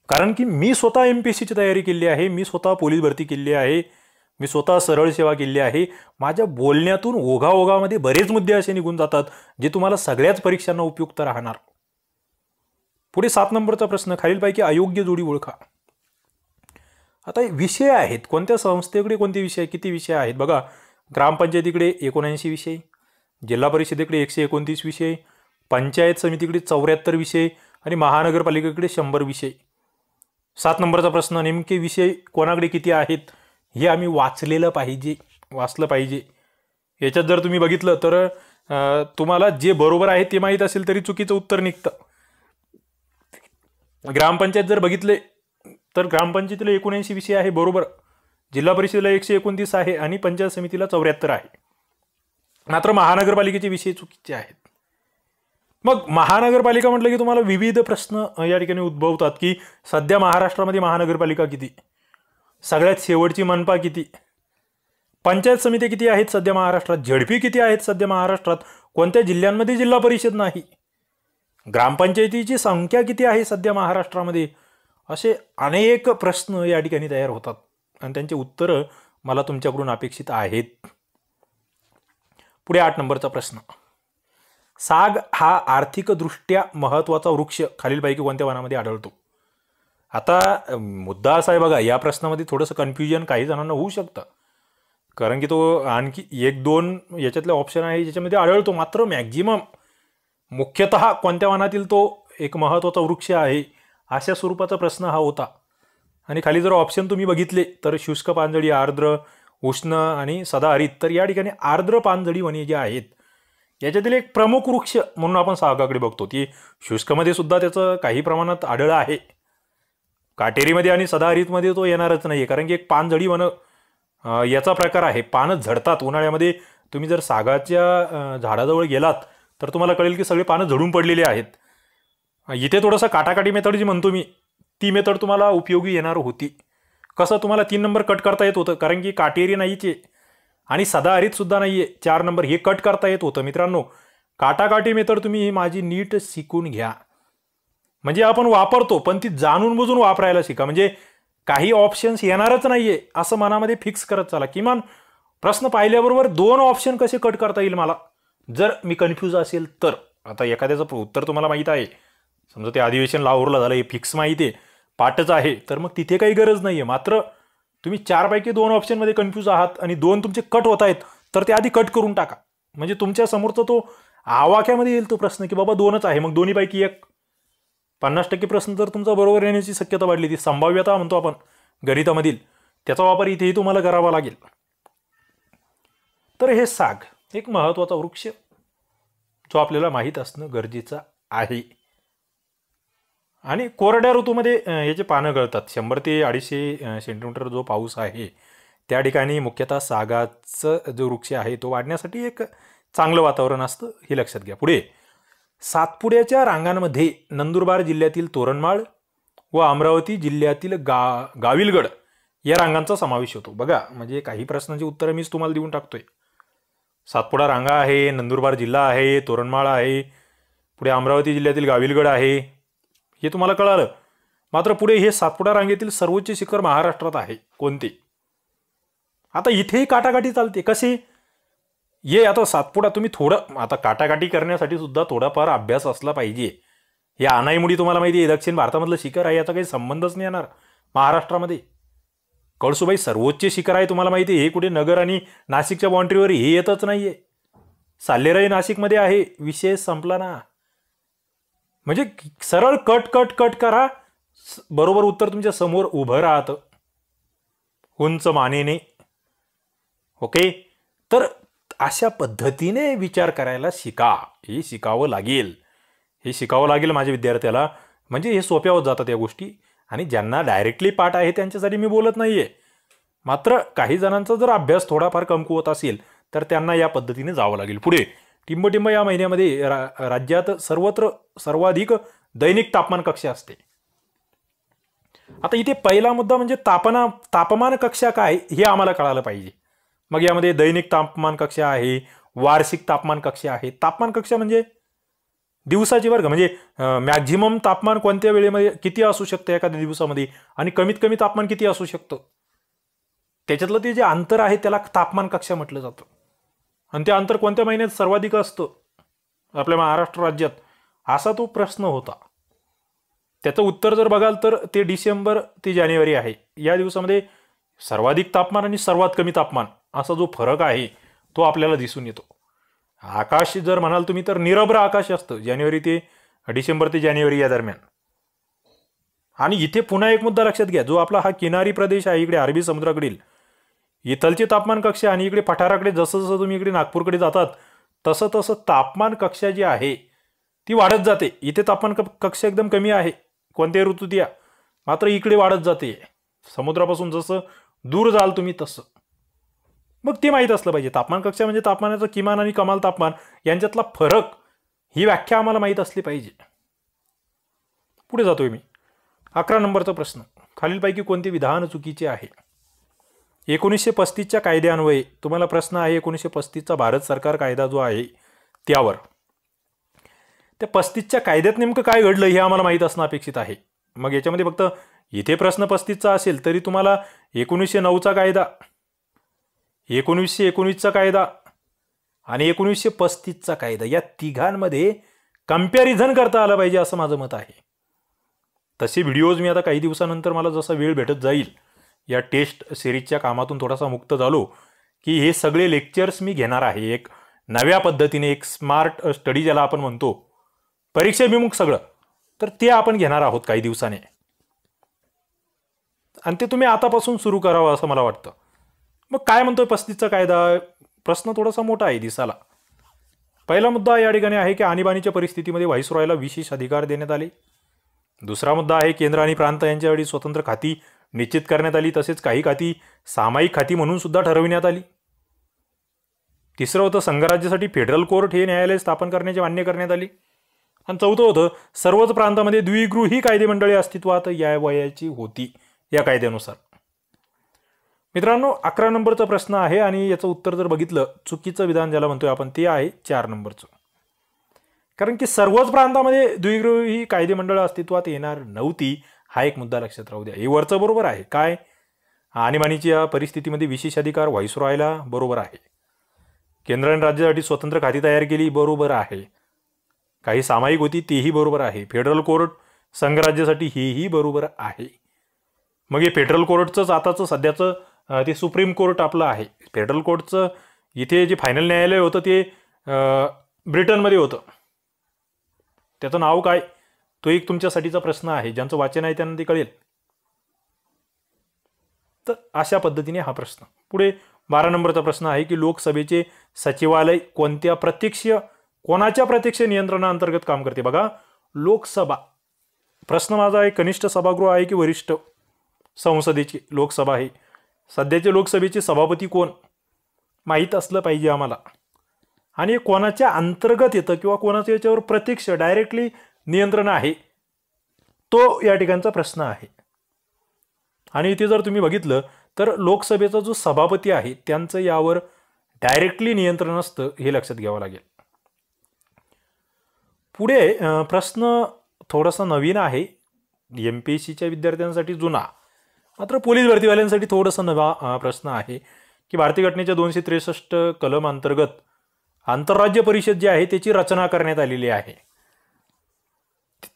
कारण की मी स्वतः एम पी एस सीची तयारी केली आहे मी स्वतः पोलीस भरती केली आहे मी स्वतः सरळ सेवा केली आहे माझ्या बोलण्यातून ओघा ओघामध्ये बरेच मुद्दे असे निघून जातात जे तुम्हाला सगळ्याच परीक्षांना उपयुक्त राहणार पुढे सात नंबरचा प्रश्न खालीलपैकी अयोग्य जोडी ओळखा आता विषय आहेत कोणत्या संस्थेकडे कोणते विषय किती विषय आहेत बघा ग्रामपंचायतीकडे एकोणऐंशी विषय जिल्हा परिषदेकडे एकशे एकोणतीस विषय पंचायत समितीकडे चौऱ्याहत्तर विषय आणि महानगरपालिकेकडे शंभर विषय सात नंबरचा प्रश्न नेमके विषय कोणाकडे किती आहेत हे आम्ही वाचलेलं पाहिजे वाचलं पाहिजे याच्यात जर तुम्ही बघितलं तर तुम्हाला जे बरोबर आहे ते माहीत असेल तरी चुकीचं उत्तर निघतं ग्रामपंचायत जर बघितले तर ग्रामपंचायतीला एकोणऐंशी विषय आहे बरोबर जिल्हा परिषदेला एकशे एकोणतीस आहे आणि पंचायत समितीला चौऱ्याहत्तर आहे मात्र महानगरपालिकेचे विषय चुकीचे आहेत मग महानगरपालिका म्हटलं की तुम्हाला विविध प्रश्न या ठिकाणी उद्भवतात की सध्या महाराष्ट्रामध्ये महानगरपालिका किती सगळ्यात शेवटची मनपा किती पंचायत समिती किती आहेत सध्या महाराष्ट्रात झेडपी किती आहेत सध्या महाराष्ट्रात कोणत्या जिल्ह्यांमध्ये जिल्हा परिषद नाही ग्रामपंचायतीची संख्या किती आहे सध्या महाराष्ट्रामध्ये असे अनेक प्रश्न या ठिकाणी तयार होतात आणि त्यांचे उत्तरं मला तुमच्याकडून अपेक्षित आहेत पुढे आठ नंबरचा प्रश्न साग हा आर्थिकदृष्ट्या महत्त्वाचा वृक्ष खालीलपैकी कोणत्या वनामध्ये आढळतो आता मुद्दा असा आहे बघा या प्रश्नामध्ये थोडंसं कन्फ्युजन काही जणांना होऊ शकतं कारण की तो आणखी एक दोन याच्यातले ऑप्शन आहे ज्याच्यामध्ये आढळतो मात्र मॅक्झिमम मुख्यतः कोणत्या वनातील तो एक महत्त्वाचा वृक्ष आहे अशा स्वरूपाचा प्रश्न हा होता आणि खाली जर ऑप्शन तुम्ही बघितले तर शुष्क पानझडी आर्द्र उष्ण आणि सदाहरित तर या ठिकाणी आर्द्र पानझडी वने जे आहेत याच्यातील एक प्रमुख वृक्ष म्हणून आपण सागाकडे बघतो ती शुष्कमध्ये सुद्धा त्याचं काही प्रमाणात आढळ आहे काटेरीमध्ये आणि सदाहरितमध्ये तो येणारच नाही आहे कारण की एक पानझडी म्हणं याचा प्रकार आहे पानं झडतात उन्हाळ्यामध्ये तुम्ही जर सागाच्या झाडाजवळ गेलात तर तुम्हाला कळेल की सगळे पानं झडून पडलेली आहेत इथे थोडंसं काटाकाटी मेथड जी म्हणतो मी ती मेथड तुम्हाला उपयोगी येणार होती कसं तुम्हाला तीन नंबर कट करता येत होतं कारण की काटेरी नाहीचे आणि सदाहरितसुद्धा नाही आहे चार नंबर हे कट करता येत होतं मित्रांनो काटाकाटी मेथड तुम्ही ही माझी नीट शिकून घ्या म्हणजे आपण वापरतो पण ती जाणून बुजून वापरायला शिका म्हणजे काही ऑप्शन्स येणारच नाहीये असं मनामध्ये फिक्स करत चाला किमान प्रश्न पाहिल्याबरोबर दोन ऑप्शन कसे कट करता येईल मला जर मी कन्फ्यूज असेल तर आता एखाद्याचं उत्तर तुम्हाला माहीत आहे समजा ते अधिवेशन लाहोरला झालं हे फिक्स माहिती आहे पाठच आहे तर मग तिथे काही गरज नाही आहे मात्र तुम्ही चारपैकी दोन ऑप्शनमध्ये कन्फ्यूज आहात आणि दोन तुमचे कट होत आहेत तर ते आधी कट करून टाका म्हणजे तुमच्या समोरचा तो आवाक्यामध्ये येईल तो प्रश्न की बाबा दोनच आहे मग दोन्हीपैकी एक पन्नास टक्के प्रश्न जर तुमचा बरोबर येण्याची शक्यता वाढली ती संभाव्यता म्हणतो आपण गणितामधील त्याचा वापर इथेही तुम्हाला करावा लागेल तर हे साग एक महत्त्वाचा वृक्ष जो आपल्याला माहीत असणं गरजेचं आहे आणि कोरड्या ऋतूमध्ये याचे पानं गळतात शंभर ते अडीचशे सेंटीमीटर जो पाऊस आहे त्या ठिकाणी मुख्यतः सागाचं जो वृक्ष आहे तो वाढण्यासाठी एक चांगलं वातावरण असतं हे लक्षात घ्या पुढे सातपुड्याच्या रांगांमध्ये नंदुरबार जिल्ह्यातील तोरणमाळ व अमरावती जिल्ह्यातील गा गाविलगड या रांगांचा समावेश होतो बघा म्हणजे काही प्रश्नांची उत्तरं मीच तुम्हाला देऊन टाकतोय सातपुडा रांगा आहे नंदुरबार जिल्हा आहे तोरणमाळ आहे पुढे अमरावती जिल्ह्यातील गाविलगड आहे हे तुम्हाला कळालं मात्र पुढे हे सातपुडा रांगेतील सर्वोच्च शिखर महाराष्ट्रात आहे कोणते आता इथेही काटाकाटी चालते कसे ये आता सातपुडा तुम्ही थोडं आता काटाकाटी करण्यासाठी सुद्धा थोडाफार अभ्यास असला पाहिजे या अनाईमुडी तुम्हाला माहिती आहे दक्षिण भारतामधलं शिखर आहे याचा काही संबंधच नाही येणार महाराष्ट्रामध्ये कळसूबाई सर्वोच्च शिखर आहे तुम्हाला माहिती आहे हे कुठे नगर आणि नाशिकच्या बाउंड्रीवर हे येतच नाही आहे साल्लेराई नाशिकमध्ये आहे विषय संपला ना म्हणजे सरळ कट कट कट करा बरोबर उत्तर तुमच्या समोर उभं राहतं उंच मानेने ओके तर अशा पद्धतीने विचार करायला शिका हे शिकावं लागेल हे शिकावं लागेल माझ्या विद्यार्थ्याला म्हणजे हे सोप्या होत जातात या गोष्टी आणि ज्यांना डायरेक्टली पाठ आहे त्यांच्यासाठी मी बोलत नाही आहे मात्र काही जणांचा जर अभ्यास थोडाफार कमकुवत असेल तर त्यांना या पद्धतीने जावं लागेल पुढे टिंबटिंब या महिन्यामध्ये रा राज्यात सर्वत्र सर्वाधिक दैनिक तापमान कक्षा असते आता इथे पहिला मुद्दा म्हणजे तापना तापमान कक्षा काय हे आम्हाला कळालं पाहिजे मग यामध्ये दैनिक तापमान कक्षा आहे वार्षिक तापमान कक्षा आहे तापमान कक्षा म्हणजे दिवसाची वर्ग म्हणजे मॅक्झिमम तापमान कोणत्या वेळेमध्ये किती असू शकतं एखाद्या दिवसामध्ये आणि कमीत कमी तापमान किती असू शकतं त्याच्यातलं ते जे अंतर आहे त्याला तापमान कक्षा म्हटलं जातं आणि ते अंतर कोणत्या महिन्यात सर्वाधिक असतं आपल्या महाराष्ट्र राज्यात असा तो प्रश्न होता त्याचं उत्तर जर बघाल तर ते डिसेंबर ते जानेवारी आहे या दिवसामध्ये सर्वाधिक तापमान आणि सर्वात कमी तापमान असा जो फरक आहे तो आपल्याला दिसून येतो आकाश जर म्हणाल तुम्ही तर निरभ्र आकाश असतं जानेवारी ते डिसेंबर ते जानेवारी या दरम्यान आणि इथे पुन्हा एक मुद्दा लक्षात घ्या जो आपला हा किनारी प्रदेश आहे इकडे अरबी समुद्राकडील इथलची तापमान कक्षा आणि इकडे पठाराकडे जसं जसं तुम्ही इकडे नागपूरकडे जातात तसं तसं तापमान कक्षा जी आहे ती वाढत जाते इथे तापमान कक्षा एकदम कमी आहे कोणत्याही ऋतूत या मात्र इकडे वाढत जाते समुद्रापासून जसं दूर जाल तुम्ही तसं मग ते माहीत असलं पाहिजे तापमान कक्षा म्हणजे तापमानाचं किमान आणि कमाल तापमान यांच्यातला फरक ही व्याख्या आम्हाला माहीत असली पाहिजे पुढे जातोय मी अकरा नंबरचा प्रश्न खालीलपैकी कोणते विधान चुकीचे आहे एकोणीसशे पस्तीसच्या कायद्यान्वये तुम्हाला प्रश्न आहे एकोणीसशे पस्तीसचा भारत सरकार कायदा जो आहे त्यावर त्या पस्तीसच्या कायद्यात नेमकं काय घडलं हे आम्हाला माहीत असणं अपेक्षित आहे मग याच्यामध्ये फक्त इथे प्रश्न पस्तीसचा असेल तरी तुम्हाला एकोणीसशे नऊचा कायदा एकोणीसशे एकोणीसचा कायदा आणि एकोणीसशे पस्तीसचा कायदा या तिघांमध्ये कम्पॅरिझन करता आलं पाहिजे असं माझं मत आहे तसे व्हिडिओज मी आता काही दिवसानंतर मला जसा वेळ भेटत जाईल या टेस्ट सिरीजच्या कामातून थोडासा मुक्त झालो की हे सगळे लेक्चर्स मी घेणार आहे एक नव्या पद्धतीने एक स्मार्ट स्टडी ज्याला आपण म्हणतो परीक्षाभिमुख सगळं तर ते आपण घेणार आहोत काही दिवसाने आणि ते तुम्ही आतापासून सुरू करावं असं मला वाटतं मग काय म्हणतोय पस्तीसचा कायदा प्रश्न थोडासा मोठा आहे दिसाला पहिला मुद्दा या ठिकाणी आहे की आणीबाणीच्या परिस्थितीमध्ये व्हाईसरॉयला विशेष अधिकार देण्यात आले दुसरा मुद्दा आहे केंद्र आणि प्रांत यांच्यावेळी स्वतंत्र खाती निश्चित करण्यात आली तसेच काही खाती सामायिक खाती म्हणून सुद्धा ठरविण्यात आली तिसरं होतं संघराज्यासाठी फेडरल कोर्ट हे न्यायालय स्थापन करण्याचे मान्य करण्यात आले आणि चौथं होतं सर्वच प्रांतामध्ये द्विगृही कायदेमंडळी अस्तित्वात या वयाची होती या कायद्यानुसार मित्रांनो अकरा नंबरचा प्रश्न आहे आणि याचं उत्तर जर बघितलं चुकीचं विधान ज्याला म्हणतोय आपण ते आहे चार नंबरचं कारण की सर्वच प्रांतामध्ये द्विगृही ही मंडळ अस्तित्वात येणार नव्हती हा एक मुद्दा लक्षात राहू द्या हे वरचं बरोबर आहे काय आणीबाणीच्या परिस्थितीमध्ये विशेष अधिकार व्हायसरायला बरोबर आहे केंद्र आणि राज्यासाठी स्वतंत्र खाती तयार केली बरोबर आहे काही सामायिक होती तेही बरोबर आहे फेडरल कोर्ट संघराज्यासाठी हेही बरोबर आहे मग हे फेडरल कोर्टचंच आताचं सध्याचं ते सुप्रीम कोर्ट आपलं आहे फेडरल कोर्टचं इथे जे फायनल न्यायालय होतं ते ब्रिटनमध्ये होतं त्याचं नाव काय तो एक तुमच्यासाठीचा प्रश्न आहे ज्यांचं वाचन आहे त्यांना ते कळेल तर अशा पद्धतीने हा प्रश्न पुढे बारा नंबरचा प्रश्न आहे की लोकसभेचे सचिवालय कोणत्या प्रत्यक्ष कोणाच्या प्रत्यक्ष नियंत्रणाअंतर्गत काम करते बघा लोकसभा प्रश्न माझा आहे कनिष्ठ सभागृह आहे की वरिष्ठ संसदेची लोकसभा आहे सध्याचे लोकसभेचे सभापती कोण माहीत असलं पाहिजे आम्हाला आणि कोणाच्या अंतर्गत येतं किंवा कोणाच्या याच्यावर प्रत्यक्ष डायरेक्टली नियंत्रण आहे तो या ठिकाणचा प्रश्न आहे आणि इथे जर तुम्ही बघितलं तर लोकसभेचा जो सभापती आहे त्यांचं यावर डायरेक्टली नियंत्रण असतं हे लक्षात घ्यावं लागेल पुढे प्रश्न थोडासा नवीन आहे एम पी एस सीच्या विद्यार्थ्यांसाठी जुना मात्र पोलीस भरतीवाल्यांसाठी थोडंसं नवा प्रश्न आहे की भारतीय घटनेच्या दोनशे त्रेसष्ट कलम अंतर्गत आंतरराज्य परिषद जी आहे त्याची रचना करण्यात आलेली आहे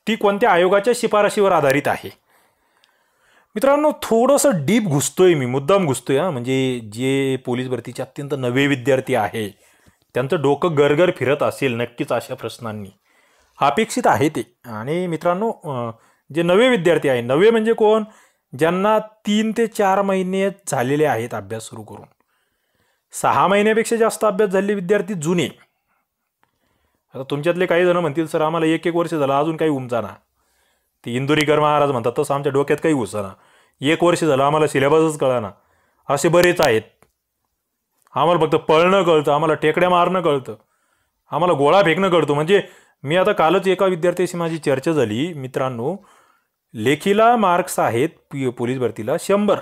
ती कोणत्या आयोगाच्या शिफारशीवर आधारित आहे मित्रांनो थोडंसं डीप घुसतोय मी मुद्दाम घुसतोय म्हणजे जे पोलीस भरतीचे अत्यंत नवे विद्यार्थी आहे त्यांचं डोकं गरगर फिरत असेल नक्कीच अशा प्रश्नांनी अपेक्षित आहे ते आणि मित्रांनो जे नवे विद्यार्थी आहे नवे म्हणजे कोण ज्यांना तीन ते चार महिने झालेले आहेत अभ्यास सुरू करून सहा महिन्यापेक्षा जास्त अभ्यास झालेले विद्यार्थी जुने आता तुमच्यातले काही जण म्हणतील सर आम्हाला एक एक वर्ष झालं अजून काही ना ते इंदुरीकर महाराज म्हणतात तसं आमच्या डोक्यात काही ना एक वर्ष झालं आम्हाला सिलेबसच कळाना असे बरेच आहेत आम्हाला फक्त पळणं कळतं आम्हाला टेकड्या मारणं कळतं आम्हाला गोळा फेकणं कळतं म्हणजे मी आता कालच एका विद्यार्थ्याशी माझी चर्चा झाली मित्रांनो लेखीला मार्क्स आहेत पी पोलीस भरतीला शंभर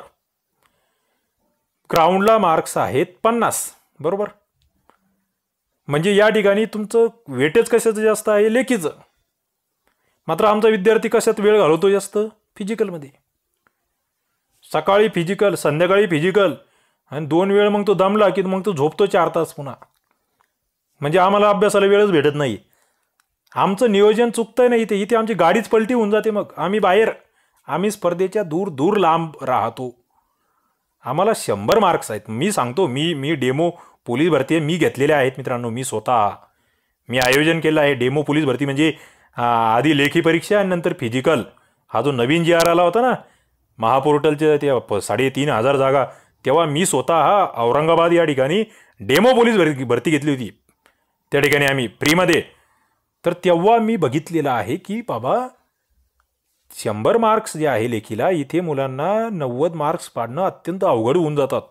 ग्राउंडला मार्क्स आहेत पन्नास बरोबर म्हणजे या ठिकाणी तुमचं वेटेज कशाचं जास्त आहे लेखीचं मात्र आमचा विद्यार्थी कशात वेळ घालवतो जास्त फिजिकलमध्ये सकाळी फिजिकल संध्याकाळी फिजिकल आणि दोन वेळ मग तो दमला की मग तो झोपतो चार तास पुन्हा म्हणजे आम्हाला अभ्यासाला वेळच भेटत नाही आमचं नियोजन चुकतंय ना इथे इथे आमची गाडीच पलटी होऊन जाते मग आम्ही बाहेर आम्ही स्पर्धेच्या दूर दूर लांब राहतो आम्हाला शंभर मार्क्स आहेत मी सांगतो मी मी डेमो पोलीस भरती मी घेतलेल्या आहेत मित्रांनो मी स्वतः मी आयोजन केलं आहे डेमो पोलीस भरती म्हणजे आधी लेखी परीक्षा आणि नंतर फिजिकल हा जो नवीन जी आर आला होता ना महापोर्टलच्या त्या साडेतीन हजार जागा तेव्हा मी स्वतः हा औरंगाबाद या ठिकाणी डेमो पोलीस भरती भरती घेतली होती त्या ठिकाणी आम्ही फ्रीमध्ये तर तेव्हा मी बघितलेलं आहे की बाबा शंभर मार्क्स जे आहे लेखीला इथे मुलांना नव्वद मार्क्स पाडणं अत्यंत अवघड होऊन जातात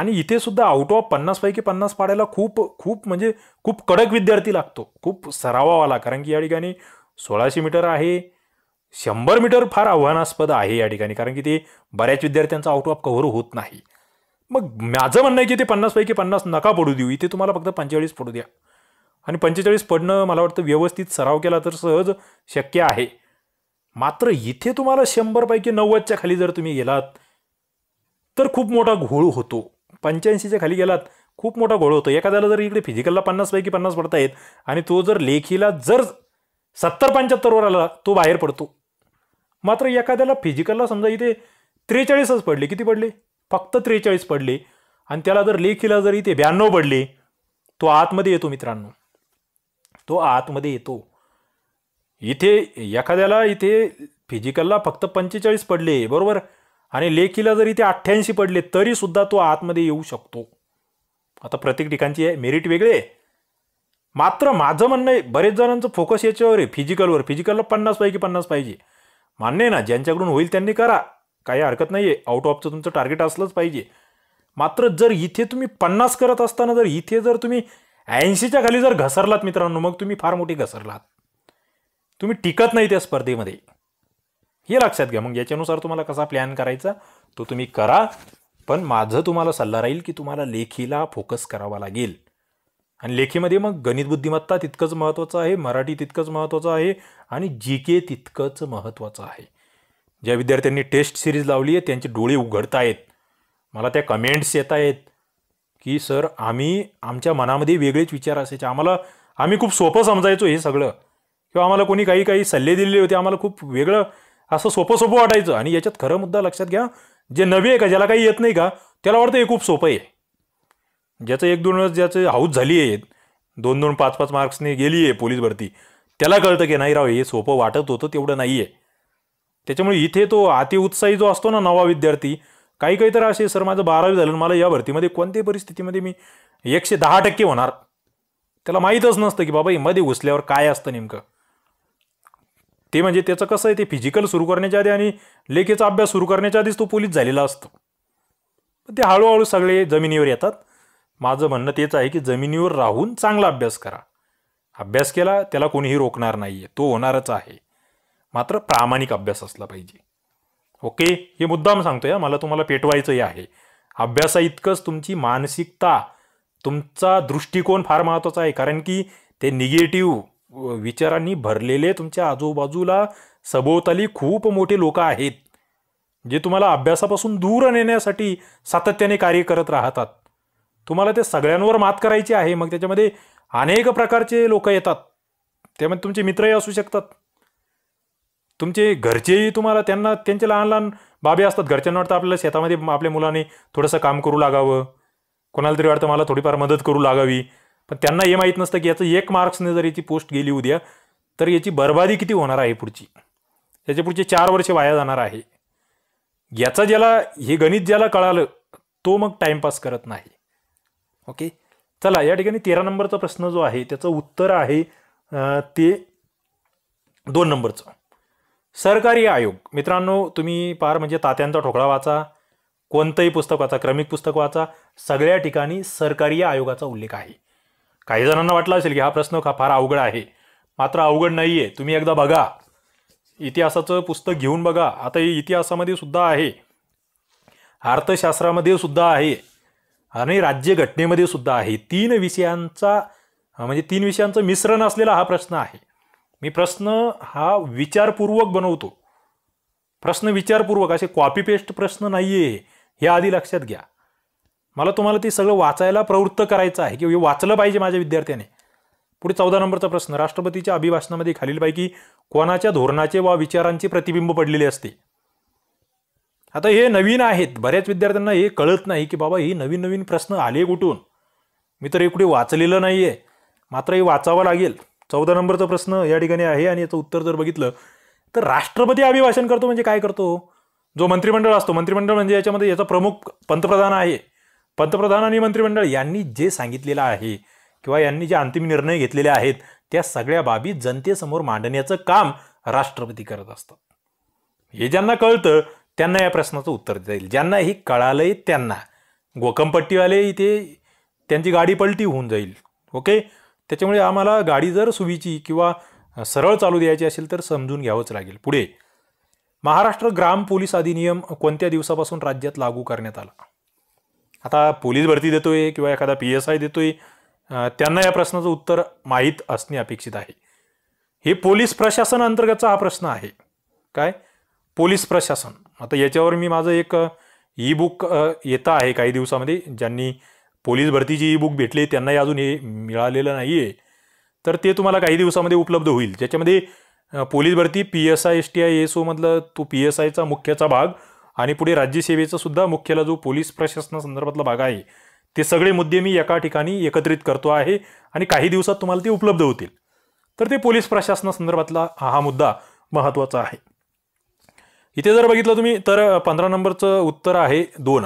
आणि इथे सुद्धा आउट ऑफ पन्नासपैकी पन्नास पाडायला खूप खूप म्हणजे खूप कडक विद्यार्थी लागतो खूप सरावावाला कारण की या ठिकाणी सोळाशे मीटर आहे शंभर मीटर फार आव्हानास्पद आहे या ठिकाणी कारण की ते बऱ्याच विद्यार्थ्यांचा आउट ऑफ कव्हर होत नाही मग माझं म्हणणं आहे की ते पन्नासपैकी पन्नास नका पडू देऊ इथे तुम्हाला फक्त पंचेचाळीस पडू द्या आणि पंचेचाळीस पडणं मला वाटतं व्यवस्थित सराव केला तर सहज शक्य आहे मात्र इथे तुम्हाला शंभरपैकी नव्वदच्या खाली जर तुम्ही गेलात तर खूप मोठा घोळ होतो पंच्याऐंशीच्या खाली गेलात खूप मोठा घोळ होतो एखाद्याला जर इकडे फिजिकलला पन्नासपैकी पन्नास पडता येत आणि तो जर लेखीला जर सत्तर पंच्याहत्तरवर आला तो बाहेर पडतो मात्र एखाद्याला फिजिकलला समजा इथे त्रेचाळीसच पडले किती पडले फक्त त्रेचाळीस पडले आणि त्याला जर लेखीला जर इथे ब्याण्णव पडले तो आतमध्ये येतो मित्रांनो तो आतमध्ये येतो इथे एखाद्याला इथे फिजिकलला फक्त पंचेचाळीस पडले बरोबर आणि लेखीला जर इथे अठ्ठ्याऐंशी पडले तरीसुद्धा तो आतमध्ये येऊ शकतो आता प्रत्येक ठिकाणची आहे मेरिट वेगळे मात्र माझं म्हणणं आहे बरेच जणांचं फोकस याच्यावर आहे फिजिकलवर फिजिकलला पन्नास पैकी पन्नास पाहिजे मान्य आहे ना ज्यांच्याकडून होईल त्यांनी करा काही हरकत नाही आहे आउट ऑफचं तुमचं टार्गेट असलंच पाहिजे मात्र जर इथे तुम्ही पन्नास करत असताना जर इथे जर तुम्ही ऐंशीच्या खाली जर घसरलात मित्रांनो मग तुम्ही फार मोठी घसरलात तुम्ही टिकत नाही त्या स्पर्धेमध्ये हे लक्षात घ्या मग याच्यानुसार तुम्हाला कसा प्लॅन करायचा तो तुम्ही करा पण माझं तुम्हाला सल्ला राहील की तुम्हाला लेखीला फोकस करावा लागेल आणि लेखीमध्ये मग गणित बुद्धिमत्ता तितकंच महत्त्वाचं आहे मराठी तितकंच महत्त्वाचं आहे आणि जी के तितकंच महत्त्वाचं आहे ज्या विद्यार्थ्यांनी टेस्ट सिरीज लावली आहे त्यांचे डोळे उघडतायत मला त्या कमेंट्स येत आहेत की सर आम्ही आमच्या मनामध्ये वेगळेच विचार असायचे आम्हाला आम्ही खूप सोपं समजायचो हे सगळं किंवा आम्हाला कोणी काही काही सल्ले दिलेले होते आम्हाला खूप वेगळं असं सोपं सोपं वाटायचं आणि याच्यात खरं मुद्दा लक्षात घ्या जे नवे आहे का ज्याला काही येत नाही का त्याला वाटतं हे खूप सोपं आहे ज्याचं एक दोन वेळेस ज्याचं हाऊस झाली आहे दोन दोन पाच पाच मार्क्सने गेली आहे पोलीस भरती त्याला कळतं की नाही राव हे सोपं वाटत होतं तेवढं नाही आहे त्याच्यामुळे इथे तो अतिउत्साही जो असतो ना नवा विद्यार्थी काही काही तर असे सर माझं बारावी झालं मला या भरतीमध्ये कोणत्याही परिस्थितीमध्ये मी एकशे दहा टक्के होणार त्याला माहीतच नसतं की बाबा मध्ये घुसल्यावर काय असतं नेमकं ते म्हणजे त्याचं कसं आहे ते फिजिकल सुरू करण्याच्या आधी आणि लेखेचा अभ्यास सुरू करण्याच्या आधीच तो पोलीस झालेला असतो ते हळूहळू सगळे जमिनीवर येतात माझं म्हणणं तेच आहे की जमिनीवर राहून चांगला अभ्यास करा अभ्यास केला त्याला कोणीही रोखणार नाही आहे तो होणारच आहे मात्र प्रामाणिक अभ्यास असला पाहिजे ओके हे मुद्दाम सांगतोय मला तुम्हाला पेटवायचंही आहे अभ्यासा इतकंच तुमची मानसिकता तुमचा दृष्टिकोन फार महत्त्वाचा आहे कारण की ते निगेटिव्ह विचारांनी भरलेले तुमच्या आजूबाजूला सभोवताली खूप मोठे लोक आहेत जे तुम्हाला अभ्यासापासून दूर नेण्यासाठी सातत्याने कार्य करत राहतात तुम्हाला ते सगळ्यांवर मात करायची आहे मग त्याच्यामध्ये अनेक प्रकारचे लोक येतात त्यामध्ये तुमचे मित्रही असू शकतात तुमचे घरचेही तुम्हाला त्यांना त्यांचे लहान लहान बाबी असतात घरच्यांना वाटतं आपल्याला शेतामध्ये आपल्या मुलाने थोडंसं काम करू लागावं कोणाला तरी वाटतं मला थोडीफार मदत करू लागावी पण त्यांना हे माहीत नसतं की याचं एक मार्क्सने जर याची पोस्ट गेली उद्या तर याची बर्बादी किती होणार आहे पुढची याच्या पुढचे चार वर्ष वाया जाणार आहे याचं ज्याला हे गणित ज्याला कळालं तो मग टाईमपास करत नाही ओके चला या ठिकाणी तेरा नंबरचा प्रश्न जो आहे त्याचं उत्तर आहे ते दोन नंबरचं सरकारी आयोग मित्रांनो तुम्ही पार म्हणजे तात्यांचा ठोकळा वाचा कोणतंही पुस्तक वाचा क्रमिक पुस्तक वाचा सगळ्या ठिकाणी सरकारी आयोगाचा उल्लेख आहे काही जणांना वाटला असेल की हा प्रश्न का फार अवघड आहे मात्र अवघड नाही आहे तुम्ही एकदा बघा इतिहासाचं पुस्तक घेऊन बघा आता हे इतिहासामध्ये सुद्धा आहे अर्थशास्त्रामध्ये सुद्धा आहे आणि राज्यघटनेमध्ये सुद्धा आहे तीन विषयांचा म्हणजे तीन विषयांचं मिश्रण असलेला हा प्रश्न आहे मी प्रश्न हा विचारपूर्वक बनवतो प्रश्न विचारपूर्वक असे कॉपी पेस्ट प्रश्न नाही आहे हे आधी लक्षात घ्या मला तुम्हाला ते सगळं वाचायला प्रवृत्त करायचं आहे की वाचलं पाहिजे माझ्या विद्यार्थ्याने पुढे चौदा नंबरचा प्रश्न राष्ट्रपतीच्या अभिभाषणामध्ये खालीलपैकी कोणाच्या धोरणाचे वा विचारांचे प्रतिबिंब पडलेले असते आता हे नवीन आहेत बऱ्याच विद्यार्थ्यांना हे कळत नाही की बाबा हे नवीन नवीन प्रश्न आले कुठून मी तर हे कुठे वाचलेलं नाही आहे मात्र हे वाचावं लागेल चौदा नंबरचा प्रश्न या ठिकाणी आहे आणि याचं उत्तर जर बघितलं तर राष्ट्रपती अभिभाषण करतो म्हणजे काय करतो जो मंत्रिमंडळ असतो मंत्रिमंडळ म्हणजे याच्यामध्ये याचा प्रमुख पंतप्रधान आहे पंतप्रधान आणि मंत्रिमंडळ यांनी जे सांगितलेलं आहे किंवा यांनी जे अंतिम निर्णय घेतलेले आहेत त्या सगळ्या बाबी जनतेसमोर मांडण्याचं काम राष्ट्रपती करत असतात हे ज्यांना कळतं त्यांना या प्रश्नाचं उत्तर देता येईल ज्यांना हे कळालंय त्यांना गोकमपट्टीवाले इथे त्यांची गाडी पलटी होऊन जाईल ओके त्याच्यामुळे आम्हाला गाडी जर सुविची किंवा सरळ चालू द्यायची असेल तर समजून घ्यावंच लागेल पुढे महाराष्ट्र ग्राम पोलीस अधिनियम कोणत्या दिवसापासून राज्यात लागू करण्यात आला आता पोलीस भरती देतोय किंवा एखादा पी एस आय देतोय त्यांना या प्रश्नाचं उत्तर माहीत असणे अपेक्षित आहे हे पोलीस प्रशासन अंतर्गतचा हा प्रश्न आहे काय पोलीस प्रशासन आता याच्यावर मी माझं एक ई बुक येतं आहे काही दिवसामध्ये ज्यांनी पोलीस भरतीची ई बुक भेटली त्यांनाही अजून हे मिळालेलं नाही आहे तर ते तुम्हाला काही दिवसामध्ये उपलब्ध होईल ज्याच्यामध्ये पोलीस भरती P S I S T I S ओमधला तो पी एस आयचा मुख्याचा भाग आणि पुढे राज्यसेवेचासुद्धा सुद्धा मुख्याला जो पोलीस प्रशासनासंदर्भातला भाग आहे ते सगळे मुद्दे मी एका ठिकाणी एकत्रित करतो आहे आणि काही दिवसात तुम्हाला ते उपलब्ध होतील तर ते पोलीस प्रशासनासंदर्भातला हा मुद्दा महत्त्वाचा आहे इथे जर बघितलं तुम्ही तर पंधरा नंबरचं उत्तर आहे दोन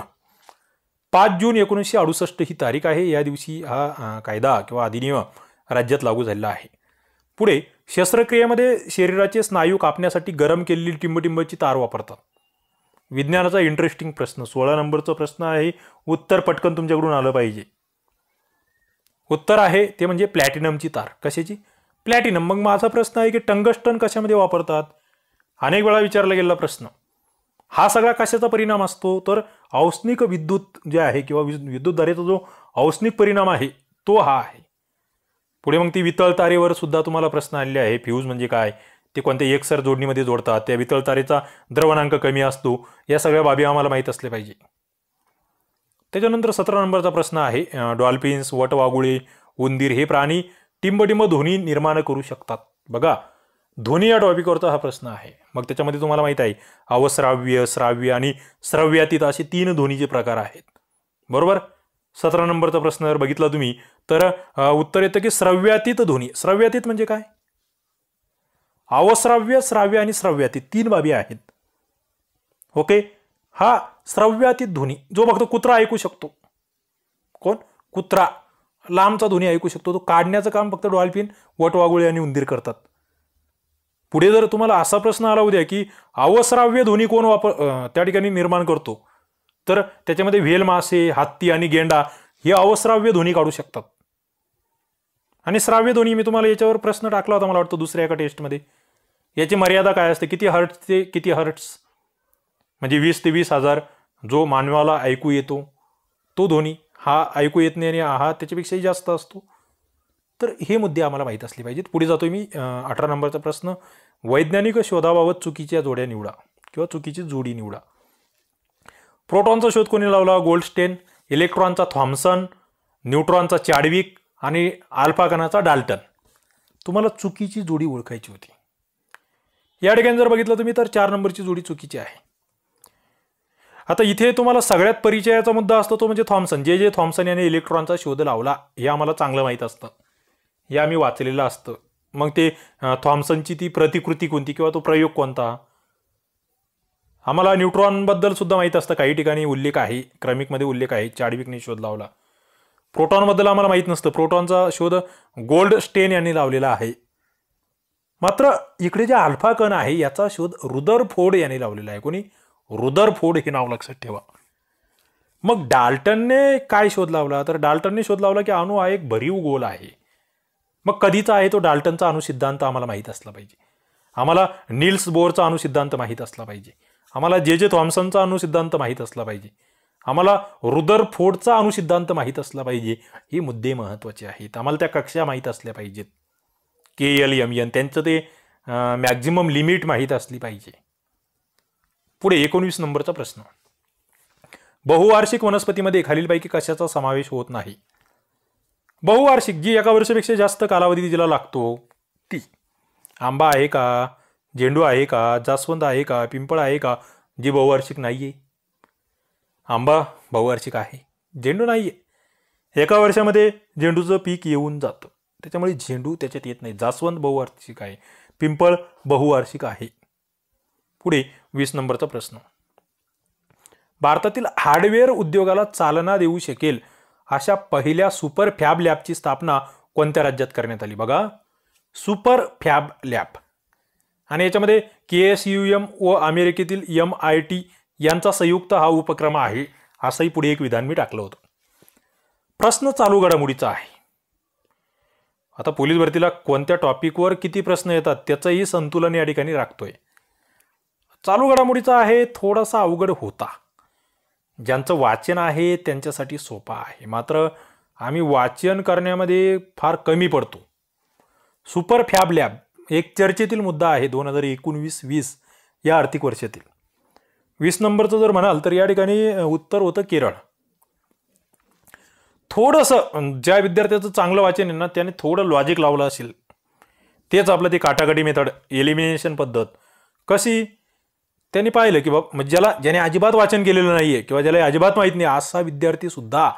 पाच जून एकोणीसशे अडुसष्ट ही तारीख आहे या दिवशी हा कायदा किंवा अधिनियम राज्यात लागू झालेला आहे पुढे शस्त्रक्रियेमध्ये शरीराचे स्नायू कापण्यासाठी गरम केलेली टिंबटिंबची तार वापरतात विज्ञानाचा इंटरेस्टिंग प्रश्न सोळा नंबरचा प्रश्न आहे उत्तर पटकन तुमच्याकडून आलं पाहिजे उत्तर आहे ते म्हणजे प्लॅटिनमची तार कशाची प्लॅटिनम मग माझा प्रश्न आहे की टंगस्टन कशामध्ये वापरतात अनेक वेळा विचारला गेलेला प्रश्न हा सगळा कशाचा परिणाम असतो तर औष्णिक विद्युत जे आहे किंवा विद्युत विद्युतधारेचा जो औष्णिक परिणाम आहे तो हा आहे पुढे मग ती वितळतारेवर सुद्धा तुम्हाला प्रश्न आलेले आहे फ्यूज म्हणजे काय ते कोणत्या एकसर जोडणीमध्ये जोडतात त्या वितळतारेचा द्रवणांक कमी असतो या सगळ्या बाबी आम्हाला माहीत असले पाहिजे त्याच्यानंतर सतरा नंबरचा प्रश्न आहे डॉल्फिन्स वटवागुळे उंदीर हे प्राणी टिंबटिंब ध्वनी निर्माण करू शकतात बघा ध्वनी या टॉपिकवरचा हा प्रश्न आहे मग त्याच्यामध्ये तुम्हाला माहीत आहे अवश्राव्य श्राव्य आणि श्रव्यातीत असे तीन ध्वनीचे प्रकार आहेत बरोबर सतरा नंबरचा प्रश्न जर बघितला तुम्ही तर उत्तर येतं की श्रव्यातीत ध्वनी श्रव्यातीत म्हणजे काय अवश्राव्य श्राव्य आणि श्रव्यातीत तीन बाबी आहेत ओके हा श्रव्यातीत ध्वनी जो फक्त कुत्रा ऐकू शकतो कोण कुत्रा लांबचा ध्वनी ऐकू शकतो तो काढण्याचं काम फक्त डॉल्फिन वटवागुळे आणि उंदीर करतात पुढे जर तुम्हाला असा प्रश्न आला उद्या की अवस्राव्य ध्वनी कोण वापर त्या ठिकाणी निर्माण करतो तर त्याच्यामध्ये व्हेल मासे हत्ती आणि गेंडा हे अवस्राव्य ध्वनी काढू शकतात आणि श्राव्य ध्वनी मी तुम्हाला याच्यावर प्रश्न टाकला होता मला वाटतं दुसऱ्या एका टेस्टमध्ये याची मर्यादा काय असते किती हर्ट्स ते किती हर्ट्स म्हणजे वीस ते वीस हजार जो मानवाला ऐकू येतो तो ध्वनी हा ऐकू येत नाही आणि हा त्याच्यापेक्षाही जास्त असतो तर हे मुद्दे आम्हाला माहीत असले पाहिजेत पुढे जातो मी अठरा नंबरचा प्रश्न वैज्ञानिक शोधाबाबत चुकीच्या जोड्या निवडा किंवा चुकीची जोडी निवडा प्रोटॉनचा शोध कोणी लावला गोल्डस्टेन इलेक्ट्रॉनचा थॉम्सन न्यूट्रॉनचा चाडविक आणि अल्फाकणाचा डाल्टन तुम्हाला चुकीची जोडी ओळखायची होती या ठिकाणी जर बघितलं तुम्ही तर चार नंबरची जोडी चुकीची आहे आता इथे तुम्हाला सगळ्यात परिचयाचा मुद्दा असतो तो म्हणजे थॉम्सन जे जे थॉम्सन यांनी इलेक्ट्रॉनचा शोध लावला हे आम्हाला चांगलं माहीत असतं हे आम्ही वाचलेलं असतं मग ते थॉम्सनची ती प्रतिकृती कोणती किंवा तो प्रयोग कोणता आम्हाला न्यूट्रॉनबद्दल सुद्धा माहीत असतं काही ठिकाणी उल्लेख आहे क्रमिकमध्ये उल्लेख आहे चाडविकने शोध लावला प्रोटॉनबद्दल आम्हाला माहीत नसतं प्रोटॉनचा शोध गोल्ड स्टेन यांनी लावलेला आहे मात्र इकडे जे अल्फा कण आहे याचा शोध रुदर फोड यांनी लावलेला आहे कोणी रुदर फोड हे नाव लक्षात ठेवा मग डाल्टनने काय शोध लावला तर डाल्टनने शोध लावला की अणू हा एक भरीव गोल आहे मग कधीचा आहे तो डाल्टनचा अणुसिद्धांत आम्हाला माहीत असला पाहिजे आम्हाला नील्स बोरचा अणुसिद्धांत माहीत असला पाहिजे आम्हाला जे जे थॉम्सनचा अणुसिद्धांत माहीत असला पाहिजे आम्हाला रुदर फोर्डचा अणुसिद्धांत माहीत असला पाहिजे हे मुद्दे महत्त्वाचे आहेत आम्हाला त्या कक्षा माहीत असल्या पाहिजेत के एल एम एन त्यांचं ते मॅक्झिमम लिमिट माहीत असली पाहिजे पुढे एकोणवीस नंबरचा प्रश्न बहुवार्षिक वनस्पतीमध्ये खालीलपैकी कशाचा समावेश होत नाही बहुवार्षिक जी एका वर्षापेक्षा जास्त कालावधी तिला लागतो ती आंबा आहे का झेंडू आहे का जास्वंद आहे का पिंपळ आहे का जी बहुवार्षिक नाही आहे आंबा बहुवार्षिक आहे झेंडू नाही आहे एका वर्षामध्ये झेंडूचं पीक येऊन जातं त्याच्यामुळे झेंडू त्याच्यात येत नाही जास्वंद बहुवार्षिक आहे पिंपळ बहुवार्षिक आहे पुढे वीस नंबरचा प्रश्न भारतातील हार्डवेअर उद्योगाला चालना देऊ शकेल अशा पहिल्या सुपर फॅब लॅबची स्थापना कोणत्या राज्यात करण्यात आली बघा सुपर फॅब लॅब आणि याच्यामध्ये के एस यू एम व अमेरिकेतील एम आय टी यांचा संयुक्त हा उपक्रम आहे असंही पुढे एक विधान मी टाकलं होतं प्रश्न चालू घडामोडीचा आहे आता पोलीस भरतीला कोणत्या टॉपिकवर किती प्रश्न येतात त्याचंही संतुलन या ठिकाणी राखतोय चालू घडामोडीचा आहे थोडासा अवघड होता ज्यांचं वाचन आहे त्यांच्यासाठी सोपा आहे मात्र आम्ही वाचन करण्यामध्ये फार कमी पडतो सुपर फॅब लॅब एक चर्चेतील मुद्दा आहे दोन हजार एकोणवीस वीस या आर्थिक वर्षातील वीस नंबरचं जर म्हणाल तर या ठिकाणी उत्तर होतं केरळ थोडंसं ज्या विद्यार्थ्याचं चांगलं वाचन आहे ना त्याने थोडं लॉजिक लावलं असेल तेच आपलं ते काटाकाटी मेथड एलिमिनेशन पद्धत कशी त्यांनी पाहिलं की बाबा म्हणजे ज्याला ज्याने अजिबात वाचन केलेलं नाही आहे किंवा ज्याला अजिबात माहीत नाही असा विद्यार्थी सुद्धा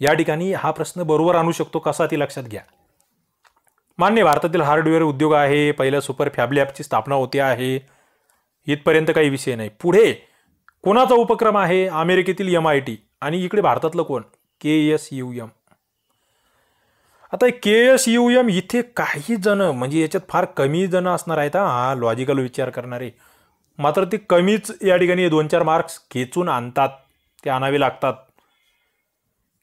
या ठिकाणी हा प्रश्न बरोबर आणू शकतो कसा ती लक्षात घ्या मान्य भारतातील हार्डवेअर उद्योग आहे पहिल्या सुपर फॅबली ॲपची स्थापना होती आहे इथपर्यंत काही विषय नाही पुढे कोणाचा उपक्रम आहे अमेरिकेतील एम आय टी आणि इकडे भारतातलं कोण के एस यू एम आता के एस यू एम इथे काही जण म्हणजे याच्यात फार कमी जण असणार आहेत हा लॉजिकल विचार करणारे मात्र ती कमीच या ठिकाणी दोन चार मार्क्स खेचून आणतात ते आणावे लागतात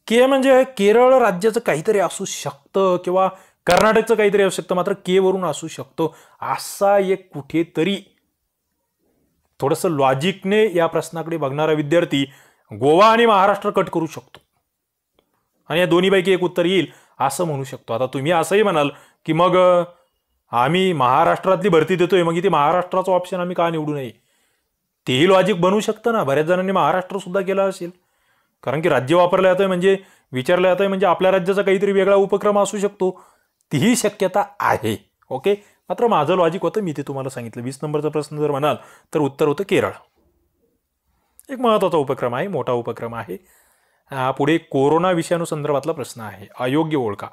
के म्हणजे केरळ राज्याचं काहीतरी असू शकतं किंवा कर्नाटकचं काहीतरी असू शकतं मात्र के वरून असू शकतो असा एक कुठेतरी थोडंसं लॉजिकने या प्रश्नाकडे बघणारा विद्यार्थी गोवा आणि महाराष्ट्र कट करू शकतो आणि या दोन्हीपैकी एक उत्तर येईल असं म्हणू शकतो आता तुम्ही असंही म्हणाल की मग आम्ही महाराष्ट्रातली भरती देतोय मग इथे महाराष्ट्राचा ऑप्शन आम्ही का निवडू नये तेही लॉजिक बनू शकतं ना बऱ्याच जणांनी महाराष्ट्रसुद्धा केला असेल कारण की राज्य वापरलं जातं म्हणजे विचारलं जातं म्हणजे आपल्या राज्याचा काहीतरी वेगळा उपक्रम असू शकतो तीही शक्यता आहे ओके मात्र माझं लॉजिक होतं मी ते तुम्हाला सांगितलं वीस नंबरचा प्रश्न जर म्हणाल तर उत्तर होतं केरळ एक महत्वाचा उपक्रम आहे मोठा उपक्रम आहे पुढे कोरोना विषाणू संदर्भातला प्रश्न आहे अयोग्य ओळखा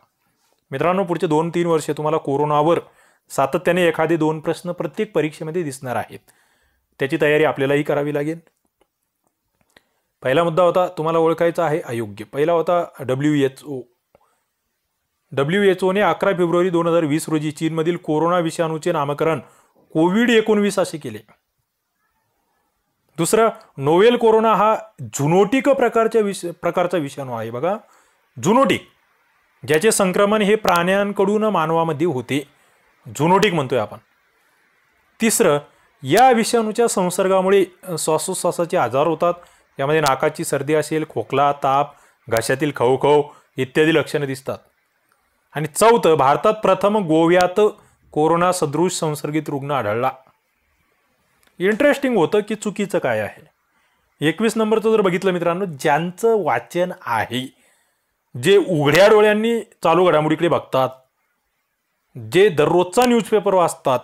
मित्रांनो पुढचे दोन तीन वर्षे तुम्हाला कोरोनावर सातत्याने एखादे दोन प्रश्न प्रत्येक परीक्षेमध्ये दिसणार आहेत त्याची तयारी आपल्यालाही करावी लागेल पहिला मुद्दा होता तुम्हाला ओळखायचा आहे अयोग्य पहिला होता W H O W H ओने अकरा फेब्रुवारी दोन हजार वीस रोजी चीनमधील कोरोना विषाणूचे नामकरण कोविड एकोणवीस असे केले दुसरं नोवेल कोरोना हा जुनोटिक प्रकारच्या विष प्रकारचा विषाणू आहे बघा जुनोटिक ज्याचे संक्रमण हे प्राण्यांकडून मानवामध्ये होते झुनोटिक म्हणतोय आपण तिसरं या विषाणूच्या संसर्गामुळे श्वासोश्वासाचे आजार होतात यामध्ये नाकाची सर्दी असेल खोकला ताप घशातील खवखव इत्यादी लक्षणे दिसतात आणि चौथं भारतात प्रथम गोव्यात कोरोना सदृश संसर्गित रुग्ण आढळला इंटरेस्टिंग होतं की चुकीचं काय आहे एकवीस नंबरचं जर बघितलं मित्रांनो ज्यांचं वाचन आहे जे उघड्या डोळ्यांनी चालू घडामोडीकडे बघतात जे दररोजचा न्यूजपेपर वाचतात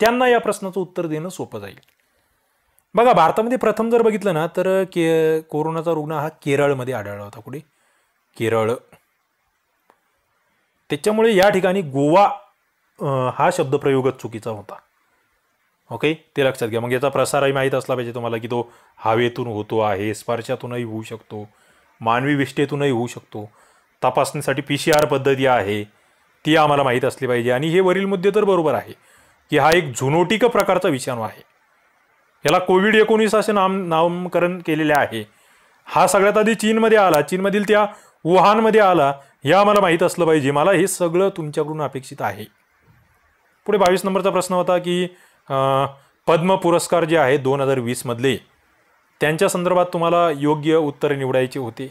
त्यांना या प्रश्नाचं उत्तर देणं सोपं जाईल बघा भारतामध्ये प्रथम जर बघितलं ना तर के कोरोनाचा रुग्ण हा केरळमध्ये आढळला होता कुठे केरळ त्याच्यामुळे या ठिकाणी गोवा हा शब्दप्रयोगच चुकीचा होता ओके ते लक्षात घ्या मग याचा प्रसारही माहीत असला पाहिजे तुम्हाला की तो हवेतून होतो आहे स्पर्शातूनही होऊ शकतो मानवी विष्ठेतूनही होऊ शकतो तपासणीसाठी पी सी आर पद्धती आहे ती आम्हाला माहीत असली पाहिजे आणि हे वरील मुद्दे तर बरोबर आहे की हा एक झुनोटिक प्रकारचा विषाणू आहे याला कोविड एकोणीस असे नाम नामकरण केलेले आहे हा सगळ्यात आधी चीनमध्ये आला चीनमधील त्या वुहानमध्ये आला हे आम्हाला माहीत असलं पाहिजे मला हे सगळं तुमच्याकडून अपेक्षित आहे पुढे बावीस नंबरचा प्रश्न होता की पद्म पुरस्कार जे आहे दोन हजार वीसमधले त्यांच्या संदर्भात तुम्हाला योग्य उत्तर निवडायचे होते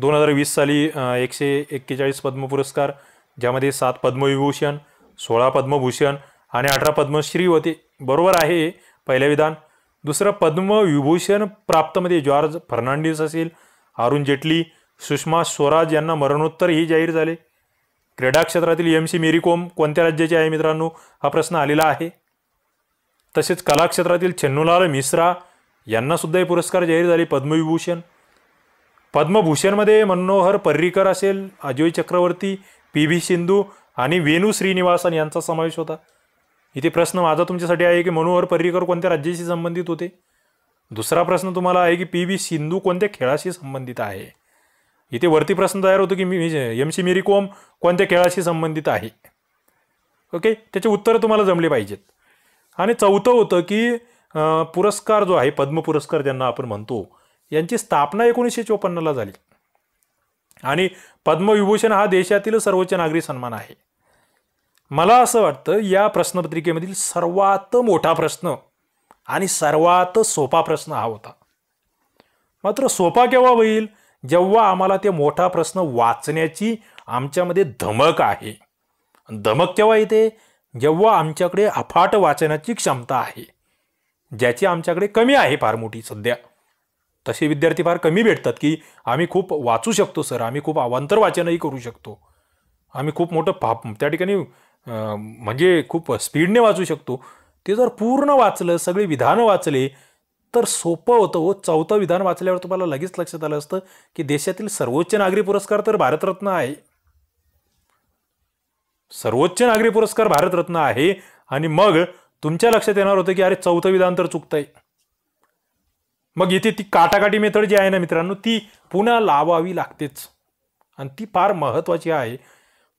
दोन हजार वीस साली एकशे एक्केचाळीस पद्म पुरस्कार ज्यामध्ये सात पद्मविभूषण सोळा पद्मभूषण आणि अठरा पद्मश्री होते बरोबर आहे पहिलं विधान दुसरं पद्मविभूषण प्राप्तमध्ये जॉर्ज फर्नांडिस असेल अरुण जेटली सुषमा स्वराज यांना मरणोत्तर ही जाहीर झाले क्रीडा क्षेत्रातील एम सी कोम कोणत्या राज्याचे आहे मित्रांनो हा प्रश्न आलेला आहे तसेच कलाक्षेत्रातील छन्नूलाल मिश्रा यांनासुद्धा हे पुरस्कार जाहीर झाले पद्मविभूषण पद्मभूषणमध्ये मनोहर पर्रीकर असेल अजय चक्रवर्ती पी व्ही सिंधू आणि वेणू श्रीनिवासन यांचा समावेश होता इथे प्रश्न माझा तुमच्यासाठी आहे की मनोहर पर्रिकर कोणत्या राज्याशी संबंधित होते दुसरा प्रश्न तुम्हाला आहे की पी व्ही सिंधू कोणत्या खेळाशी संबंधित आहे इथे वरती प्रश्न तयार होतो की मी एम सी मेरी कोम कोणत्या खेळाशी संबंधित आहे ओके त्याचे उत्तरं तुम्हाला जमले पाहिजेत आणि चौथं होतं की पुरस्कार जो आहे पद्म पुरस्कार ज्यांना आपण म्हणतो यांची स्थापना एकोणीसशे चोपन्नला झाली आणि पद्मविभूषण हा देशातील सर्वोच्च नागरी सन्मान आहे मला असं वाटतं या प्रश्नपत्रिकेमधील सर्वात मोठा प्रश्न आणि सर्वात सोपा प्रश्न हा होता मात्र सोपा केव्हा होईल जेव्हा आम्हाला ते मोठा प्रश्न वाचण्याची आमच्यामध्ये धमक आहे धमक केव्हा येते जेव्हा आमच्याकडे अफाट वाचनाची क्षमता आहे ज्याची आमच्याकडे कमी आहे फार मोठी सध्या तसे विद्यार्थी फार कमी भेटतात की आम्ही खूप वाचू शकतो सर आम्ही खूप अवांतर वाचनही करू शकतो आम्ही खूप मोठं पाप त्या ठिकाणी म्हणजे खूप स्पीडने वाचू शकतो ते जर पूर्ण वाचलं सगळे विधानं वाचले तर सोपं होतं व हो. चौथं विधान वाचल्यावर तुम्हाला लगेच लक्षात आलं असतं की देशातील सर्वोच्च नागरी पुरस्कार तर भारतरत्न आहे सर्वोच्च नागरी पुरस्कार भारतरत्न आहे आणि मग तुमच्या लक्षात येणार होतं की अरे चौथं विधान तर चुकतंय मग इथे ती काटाकाटी मेथड जी आहे ना मित्रांनो ती पुन्हा लावावी लागतेच आणि ती फार महत्वाची आहे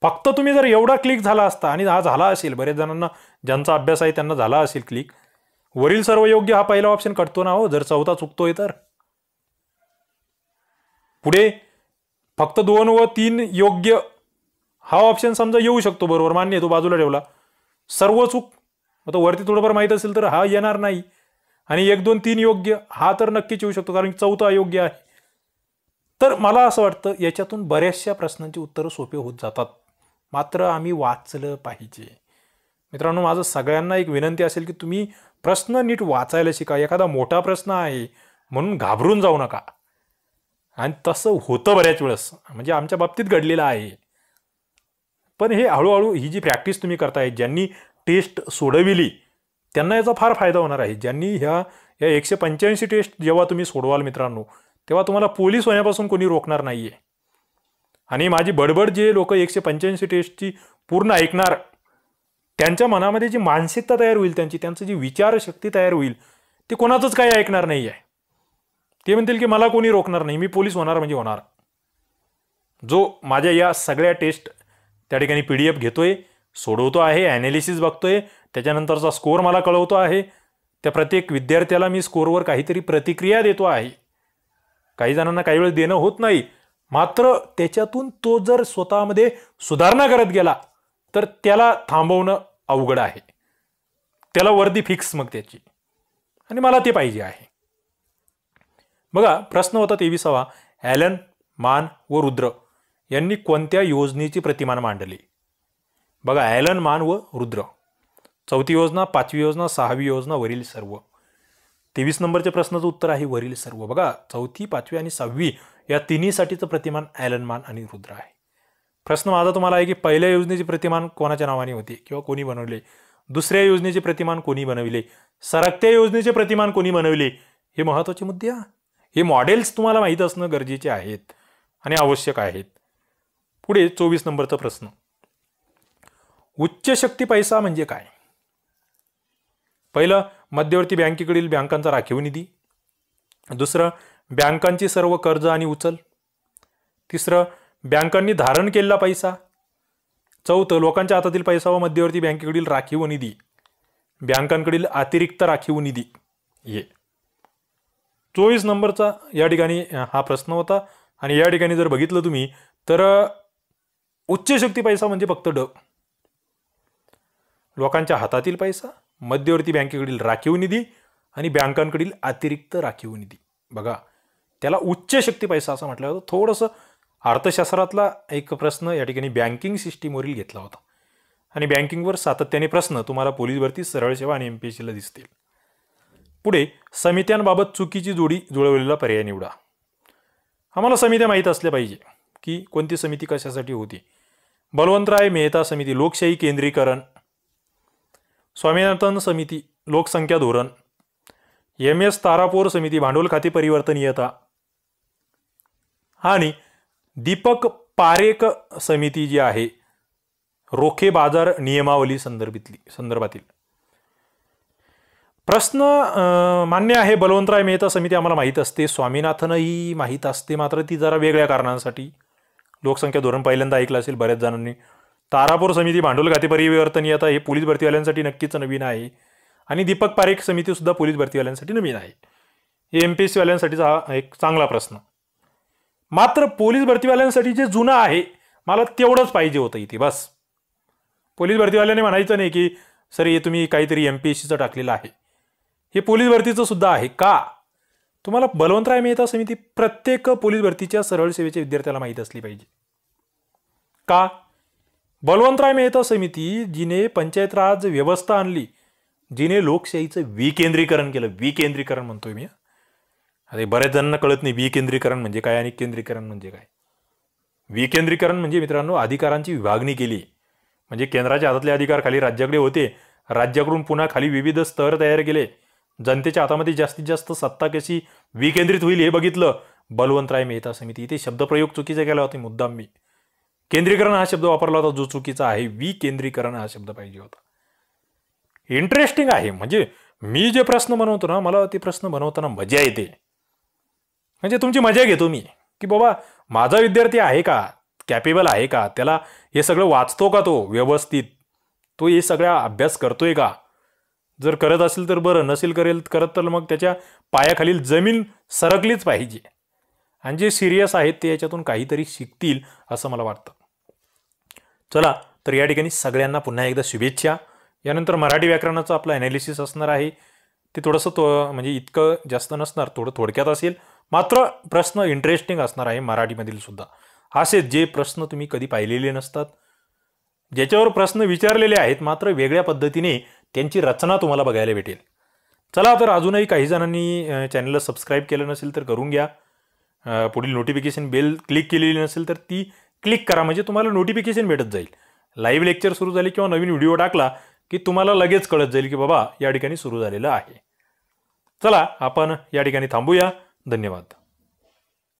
फक्त तुम्ही जर एवढा क्लिक झाला असता आणि हा झाला असेल बरेच जणांना ज्यांचा अभ्यास आहे त्यांना झाला असेल क्लिक वरील सर्व योग्य हा पहिला ऑप्शन कटतो ना हो जर चौथा चुकतोय तर पुढे फक्त दोन व तीन योग्य हा ऑप्शन समजा येऊ शकतो बरोबर मान्य तो बाजूला ठेवला सर्व चूक आता वरती थोडंफार माहीत असेल तर हा येणार नाही आणि एक दोन तीन योग्य हा तर नक्कीच येऊ शकतो कारण चौथा अयोग्य आहे तर मला असं वाटतं याच्यातून बऱ्याचशा प्रश्नांची उत्तरं सोपे होत जातात मात्र आम्ही वाचलं पाहिजे मित्रांनो माझं सगळ्यांना एक विनंती असेल की तुम्ही प्रश्न नीट वाचायला शिका एखादा मोठा प्रश्न आहे म्हणून घाबरून जाऊ नका आणि तसं होतं बऱ्याच वेळेस म्हणजे आमच्या बाबतीत घडलेलं आहे पण हे हळूहळू ही जी प्रॅक्टिस तुम्ही करताय ज्यांनी टेस्ट सोडविली त्यांना याचा फार फायदा होणार आहे ज्यांनी ह्या या एकशे पंच्याऐंशी टेस्ट जेव्हा तुम्ही सोडवाल मित्रांनो तेव्हा तुम्हाला पोलीस होण्यापासून कोणी रोखणार नाही आहे आणि माझी बडबड जे लोक एकशे पंच्याऐंशी टेस्टची पूर्ण ऐकणार त्यांच्या मनामध्ये जी मानसिकता तयार होईल त्यांची त्यांचं जी विचारशक्ती तयार होईल ते कोणाचंच काही ऐकणार नाही आहे ते म्हणतील की मला कोणी रोखणार नाही मी पोलीस होणार म्हणजे होणार जो माझ्या या सगळ्या टेस्ट त्या ठिकाणी पी डी एफ घेतोय सोडवतो आहे ॲनालिसिस बघतोय त्याच्यानंतरचा स्कोअर मला कळवतो आहे त्या प्रत्येक विद्यार्थ्याला मी स्कोरवर काहीतरी प्रतिक्रिया देतो आहे काही जणांना काही वेळ देणं होत नाही मात्र त्याच्यातून तो जर स्वतःमध्ये सुधारणा करत गेला तर त्याला थांबवणं अवघड आहे त्याला वर्दी फिक्स मग त्याची आणि मला ते पाहिजे आहे बघा प्रश्न होता तेविसावा ॲलन मान व रुद्र यांनी कोणत्या योजनेची प्रतिमान मांडली बघा ॲलन मान व रुद्र चौथी योजना पाचवी योजना सहावी योजना वरील सर्व तेवीस नंबरच्या प्रश्नाचं उत्तर आहे वरील सर्व बघा चौथी पाचवी आणि सहावी या तिन्हीसाठीचं प्रतिमान ॲलनमान आणि रुद्र आहे प्रश्न माझा तुम्हाला आहे की पहिल्या योजनेचे प्रतिमान कोणाच्या नावाने होते किंवा कोणी बनवले दुसऱ्या योजनेचे प्रतिमान कोणी बनविले सरकत्या योजनेचे प्रतिमान कोणी बनविले हे महत्त्वाचे मुद्दे हे मॉडेल्स तुम्हाला माहीत असणं गरजेचे आहेत आणि आवश्यक आहेत पुढे चोवीस नंबरचा प्रश्न उच्च शक्ती पैसा म्हणजे काय पहिलं मध्यवर्ती बँकेकडील बँकांचा राखीव निधी दुसरं बँकांची सर्व कर्ज आणि उचल तिसरं बँकांनी धारण केलेला पैसा चौथं लोकांच्या हातातील पैसा व मध्यवर्ती बँकेकडील राखीव निधी बँकांकडील अतिरिक्त राखीव निधी ये चोवीस नंबरचा या ठिकाणी हा प्रश्न होता आणि या ठिकाणी जर बघितलं तुम्ही तर उच्च शक्ती पैसा म्हणजे फक्त ड लोकांच्या हातातील पैसा मध्यवर्ती बँकेकडील राखीव निधी आणि बँकांकडील अतिरिक्त राखीव निधी बघा त्याला उच्च शक्ती पैसा असं म्हटलं होतं थोडंसं अर्थशास्त्रातला एक प्रश्न या ठिकाणी बँकिंग सिस्टीमवरील घेतला होता आणि बँकिंगवर सातत्याने प्रश्न तुम्हाला पोलीस भरती सरळ सेवा आणि एम पी एस सीला दिसतील पुढे समित्यांबाबत चुकीची जोडी जुळवलेला पर्याय निवडा आम्हाला समित्या माहीत असल्या पाहिजे की कोणती समिती कशासाठी होती बलवंतराय मेहता समिती लोकशाही केंद्रीकरण स्वामीनाथन समिती लोकसंख्या धोरण एम एस तारापूर समिती भांडवल खाते परिवर्तनीयता आणि दीपक पारेक समिती जी आहे रोखे बाजार नियमावली संदर्भितली संदर्भातील प्रश्न मान्य आहे बलवंतराय मेहता समिती आम्हाला माहीत असते स्वामीनाथनही माहीत असते मात्र ती जरा वेगळ्या कारणांसाठी लोकसंख्या धोरण पहिल्यांदा ऐकलं असेल बऱ्याच जणांनी तारापूर समिती भांडवल खाते आता हे पोलीस भरतीवाल्यांसाठी नक्कीच नवीन आहे आणि दीपक पारेख समितीसुद्धा पोलीस भरतीवाल्यांसाठी नवीन आहे हे एम पी एस सीवाल्यांसाठीचा हा एक चांगला प्रश्न मात्र पोलीस भरतीवाल्यांसाठी जे जुनं आहे मला तेवढंच पाहिजे होतं इथे बस पोलीस भरतीवाल्याने म्हणायचं नाही की सर हे तुम्ही काहीतरी एम पी एस सीचं टाकलेलं आहे हे पोलीस भरतीचं सुद्धा आहे का तुम्हाला बलवंतराय मेहता समिती प्रत्येक पोलीस भरतीच्या सरळ सेवेच्या विद्यार्थ्याला माहीत असली पाहिजे का बलवंतराय मेहता समिती जिने पंचायत राज व्यवस्था आणली जिने लोकशाहीचं विकेंद्रीकरण केलं विकेंद्रीकरण म्हणतोय मी अरे बऱ्याच जणांना कळत नाही विकेंद्रीकरण म्हणजे काय आणि केंद्रीकरण म्हणजे काय विकेंद्रीकरण म्हणजे मित्रांनो अधिकारांची विभागणी केली म्हणजे केंद्राच्या हातातले अधिकार खाली राज्याकडे होते राज्याकडून पुन्हा खाली विविध स्तर तयार केले जनतेच्या हातामध्ये जास्तीत जास्त सत्ता कशी विकेंद्रित होईल हे बघितलं बलवंतराय मेहता समिती इथे शब्दप्रयोग चुकीचा केला होता मुद्दाम मी केंद्रीकरण हा शब्द वापरला होता जो चुकीचा आहे विकेंद्रीकरण हा शब्द पाहिजे होता इंटरेस्टिंग आहे म्हणजे मी जे प्रश्न बनवतो ना मला ते प्रश्न बनवताना मजा येते म्हणजे तुमची मजा घेतो मी की बाबा माझा विद्यार्थी आहे का कॅपेबल आहे का त्याला हे सगळं वाचतो का तो व्यवस्थित तो हे सगळा अभ्यास करतोय का जर करत असेल तर बरं नसेल करेल करत तर मग त्याच्या पायाखालील जमीन सरकलीच पाहिजे आणि जे सिरियस आहेत ते याच्यातून काहीतरी शिकतील असं मला वाटतं चला तर या ठिकाणी सगळ्यांना पुन्हा एकदा शुभेच्छा यानंतर मराठी व्याकरणाचं आपलं ॲनालिसिस असणार आहे ते थोडंसं तो म्हणजे इतकं जास्त नसणार थोडं थोडक्यात असेल मात्र प्रश्न इंटरेस्टिंग असणार आहे मराठीमधील सुद्धा असे जे प्रश्न तुम्ही कधी पाहिलेले नसतात ज्याच्यावर प्रश्न विचारलेले आहेत मात्र वेगळ्या पद्धतीने त्यांची रचना तुम्हाला बघायला भेटेल चला तर अजूनही काही जणांनी चॅनलला सबस्क्राईब केलं नसेल तर करून घ्या पुढील नोटिफिकेशन बेल क्लिक केलेली नसेल तर ती क्लिक करा म्हणजे तुम्हाला नोटिफिकेशन भेटत जाईल लाईव्ह लेक्चर सुरू झाले किंवा नवीन व्हिडिओ टाकला की तुम्हाला लगेच कळत जाईल की बाबा या ठिकाणी सुरू झालेलं आहे चला आपण या ठिकाणी थांबूया धन्यवाद